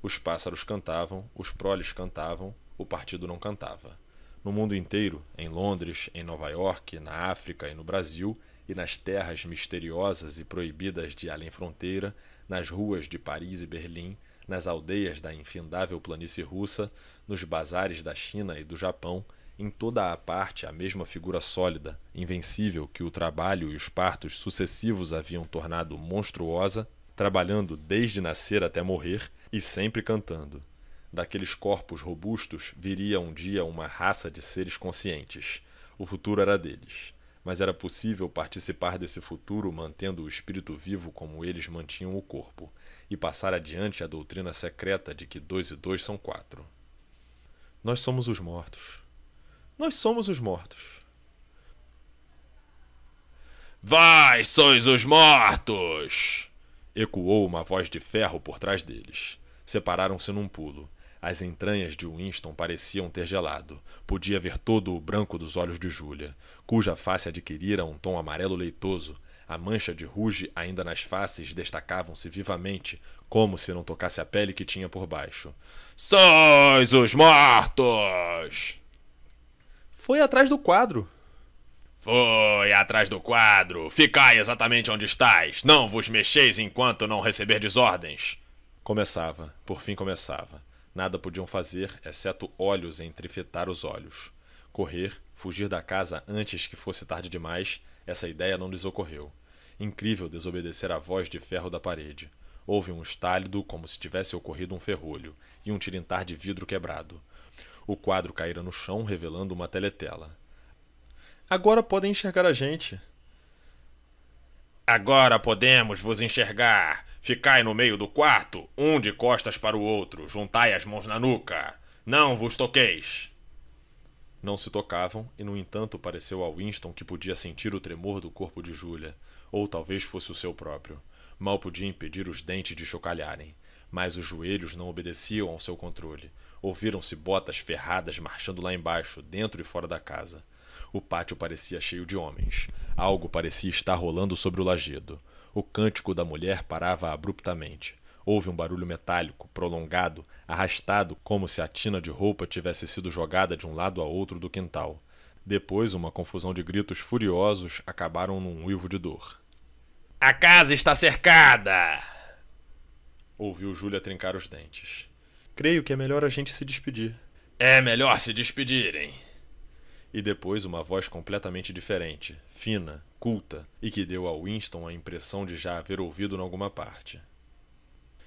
Speaker 1: Os pássaros cantavam, os proles cantavam, o partido não cantava. No mundo inteiro, em Londres, em Nova York, na África e no Brasil, e nas terras misteriosas e proibidas de além fronteira, nas ruas de Paris e Berlim, nas aldeias da infindável planície russa, nos bazares da China e do Japão, em toda a parte a mesma figura sólida, invencível que o trabalho e os partos sucessivos haviam tornado monstruosa, trabalhando desde nascer até morrer, e sempre cantando. Daqueles corpos robustos viria um dia uma raça de seres conscientes. O futuro era deles. Mas era possível participar desse futuro mantendo o espírito vivo como eles mantinham o corpo, e passar adiante a doutrina secreta de que dois e dois são quatro. Nós somos os mortos. Nós somos os mortos. Vós sois os mortos! Ecoou uma voz de ferro por trás deles. Separaram-se num pulo. As entranhas de Winston pareciam ter gelado. Podia ver todo o branco dos olhos de Júlia, cuja face adquirira um tom amarelo leitoso. A mancha de ruge ainda nas faces destacavam-se vivamente, como se não tocasse a pele que tinha por baixo. Sois os mortos! Foi atrás do quadro, foi atrás do quadro. Ficai exatamente onde estáis. Não vos mexeis enquanto não receberdes ordens. Começava, por fim começava. Nada podiam fazer, exceto olhos entrefetar os olhos. Correr, fugir da casa antes que fosse tarde demais, essa ideia não lhes ocorreu. Incrível desobedecer à voz de ferro da parede. Houve um estálido como se tivesse ocorrido um ferrolho e um tilintar de vidro quebrado. O quadro caíra no chão, revelando uma teletela agora podem enxergar a gente. Agora podemos vos enxergar. Ficai no meio do quarto, um de costas para o outro, juntai as mãos na nuca. Não vos toqueis. Não se tocavam, e no entanto pareceu a Winston que podia sentir o tremor do corpo de Júlia, ou talvez fosse o seu próprio. Mal podia impedir os dentes de chocalharem, mas os joelhos não obedeciam ao seu controle. Ouviram-se botas ferradas marchando lá embaixo, dentro e fora da casa. O pátio parecia cheio de homens. Algo parecia estar rolando sobre o lajedo. O cântico da mulher parava abruptamente. Houve um barulho metálico, prolongado, arrastado, como se a tina de roupa tivesse sido jogada de um lado a outro do quintal. Depois, uma confusão de gritos furiosos acabaram num uivo de dor. A casa está cercada! Ouviu Júlia trincar os dentes. Creio que é melhor a gente se despedir. É melhor se despedirem e depois uma voz completamente diferente, fina, culta e que deu a Winston a impressão de já haver ouvido em alguma parte.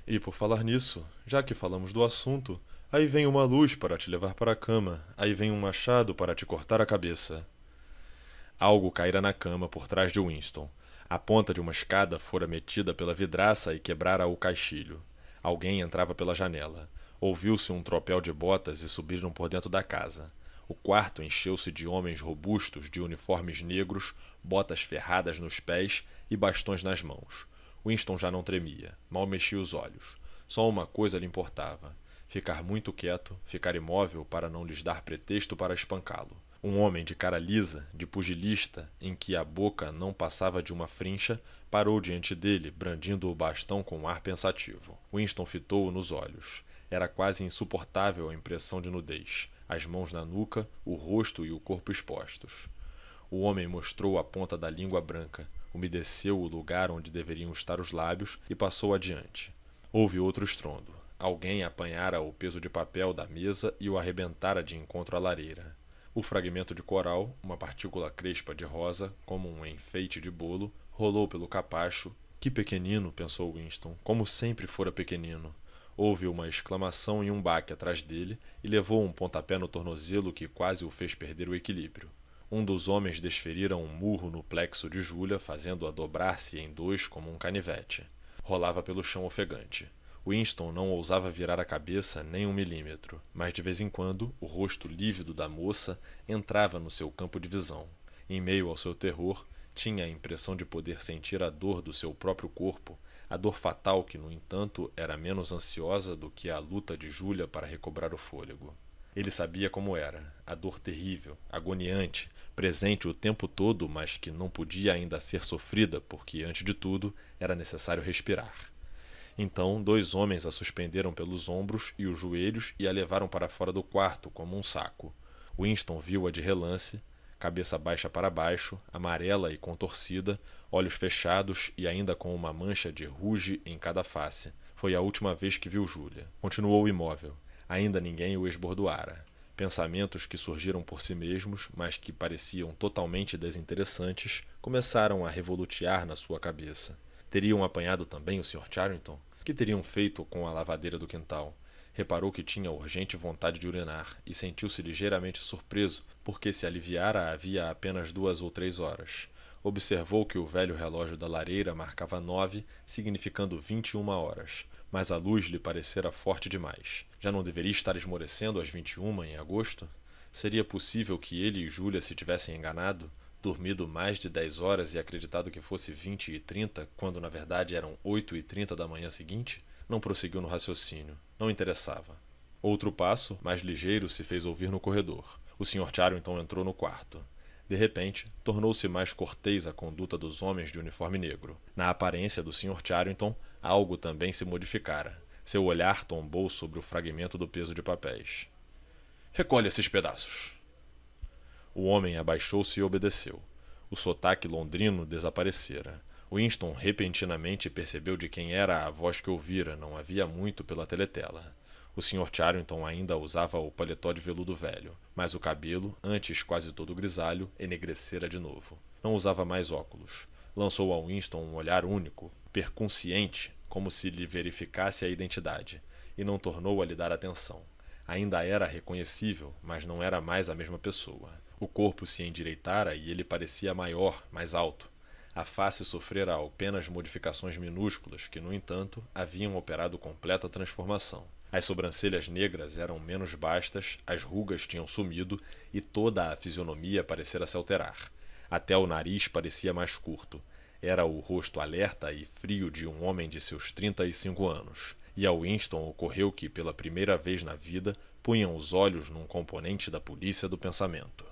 Speaker 1: E por falar nisso, já que falamos do assunto, aí vem uma luz para te levar para a cama, aí vem um machado para te cortar a cabeça. Algo caíra na cama por trás de Winston. A ponta de uma escada fora metida pela vidraça e quebrara o caixilho. Alguém entrava pela janela. Ouviu-se um tropel de botas e subiram por dentro da casa. O quarto encheu-se de homens robustos de uniformes negros, botas ferradas nos pés e bastões nas mãos. Winston já não tremia, mal mexia os olhos. Só uma coisa lhe importava: ficar muito quieto, ficar imóvel para não lhes dar pretexto para espancá-lo. Um homem de cara lisa, de pugilista, em que a boca não passava de uma frincha, parou diante dele, brandindo o bastão com um ar pensativo. Winston fitou-o nos olhos. Era quase insuportável a impressão de nudez as mãos na nuca, o rosto e o corpo expostos. O homem mostrou a ponta da língua branca, umedeceu o lugar onde deveriam estar os lábios e passou adiante. Houve outro estrondo. Alguém apanhara o peso de papel da mesa e o arrebentara de encontro à lareira. O fragmento de coral, uma partícula crespa de rosa, como um enfeite de bolo, rolou pelo capacho. Que pequenino, pensou Winston, como sempre fora pequenino. Houve uma exclamação e um baque atrás dele e levou um pontapé no tornozelo que quase o fez perder o equilíbrio. Um dos homens desferira um murro no plexo de Júlia, fazendo-a dobrar-se em dois como um canivete. Rolava pelo chão ofegante. Winston não ousava virar a cabeça nem um milímetro, mas de vez em quando o rosto lívido da moça entrava no seu campo de visão. Em meio ao seu terror, tinha a impressão de poder sentir a dor do seu próprio corpo a dor fatal, que no entanto era menos ansiosa do que a luta de Júlia para recobrar o fôlego. Ele sabia como era, a dor terrível, agoniante, presente o tempo todo, mas que não podia ainda ser sofrida, porque, antes de tudo, era necessário respirar. Então, dois homens a suspenderam pelos ombros e os joelhos e a levaram para fora do quarto, como um saco. Winston viu-a de relance, cabeça baixa para baixo, amarela e contorcida, olhos fechados e ainda com uma mancha de ruge em cada face. Foi a última vez que viu Júlia. Continuou imóvel. Ainda ninguém o esbordoara. Pensamentos que surgiram por si mesmos, mas que pareciam totalmente desinteressantes, começaram a revolutear na sua cabeça. Teriam apanhado também o Sr. Charrington? Que teriam feito com a lavadeira do quintal? Reparou que tinha urgente vontade de urinar e sentiu-se ligeiramente surpreso, porque se aliviara havia apenas duas ou três horas. Observou que o velho relógio da lareira marcava nove, significando vinte e uma horas, mas a luz lhe parecera forte demais. Já não deveria estar esmorecendo às vinte e uma em agosto? Seria possível que ele e Júlia se tivessem enganado? dormido mais de dez horas e acreditado que fosse vinte e trinta quando na verdade eram oito e trinta da manhã seguinte? Não prosseguiu no raciocínio. Não interessava. Outro passo, mais ligeiro, se fez ouvir no corredor. O Sr. Tiario então entrou no quarto. De repente, tornou-se mais cortês a conduta dos homens de uniforme negro. Na aparência do Sr. Charrington, algo também se modificara. Seu olhar tombou sobre o fragmento do peso de papéis. Recolhe esses pedaços. O homem abaixou-se e obedeceu. O sotaque londrino desaparecera. Winston repentinamente percebeu de quem era a voz que ouvira, não havia muito pela teletela. O Sr. Charrington ainda usava o paletó de veludo velho, mas o cabelo, antes quase todo grisalho, enegrecera de novo. Não usava mais óculos. Lançou a Winston um olhar único, percunciente, como se lhe verificasse a identidade, e não tornou a lhe dar atenção. Ainda era reconhecível, mas não era mais a mesma pessoa. O corpo se endireitara e ele parecia maior, mais alto a face sofrera apenas modificações minúsculas que, no entanto, haviam operado completa transformação. As sobrancelhas negras eram menos bastas, as rugas tinham sumido e toda a fisionomia parecera se alterar. Até o nariz parecia mais curto. Era o rosto alerta e frio de um homem de seus 35 anos. E a Winston ocorreu que, pela primeira vez na vida, punham os olhos num componente da polícia do pensamento.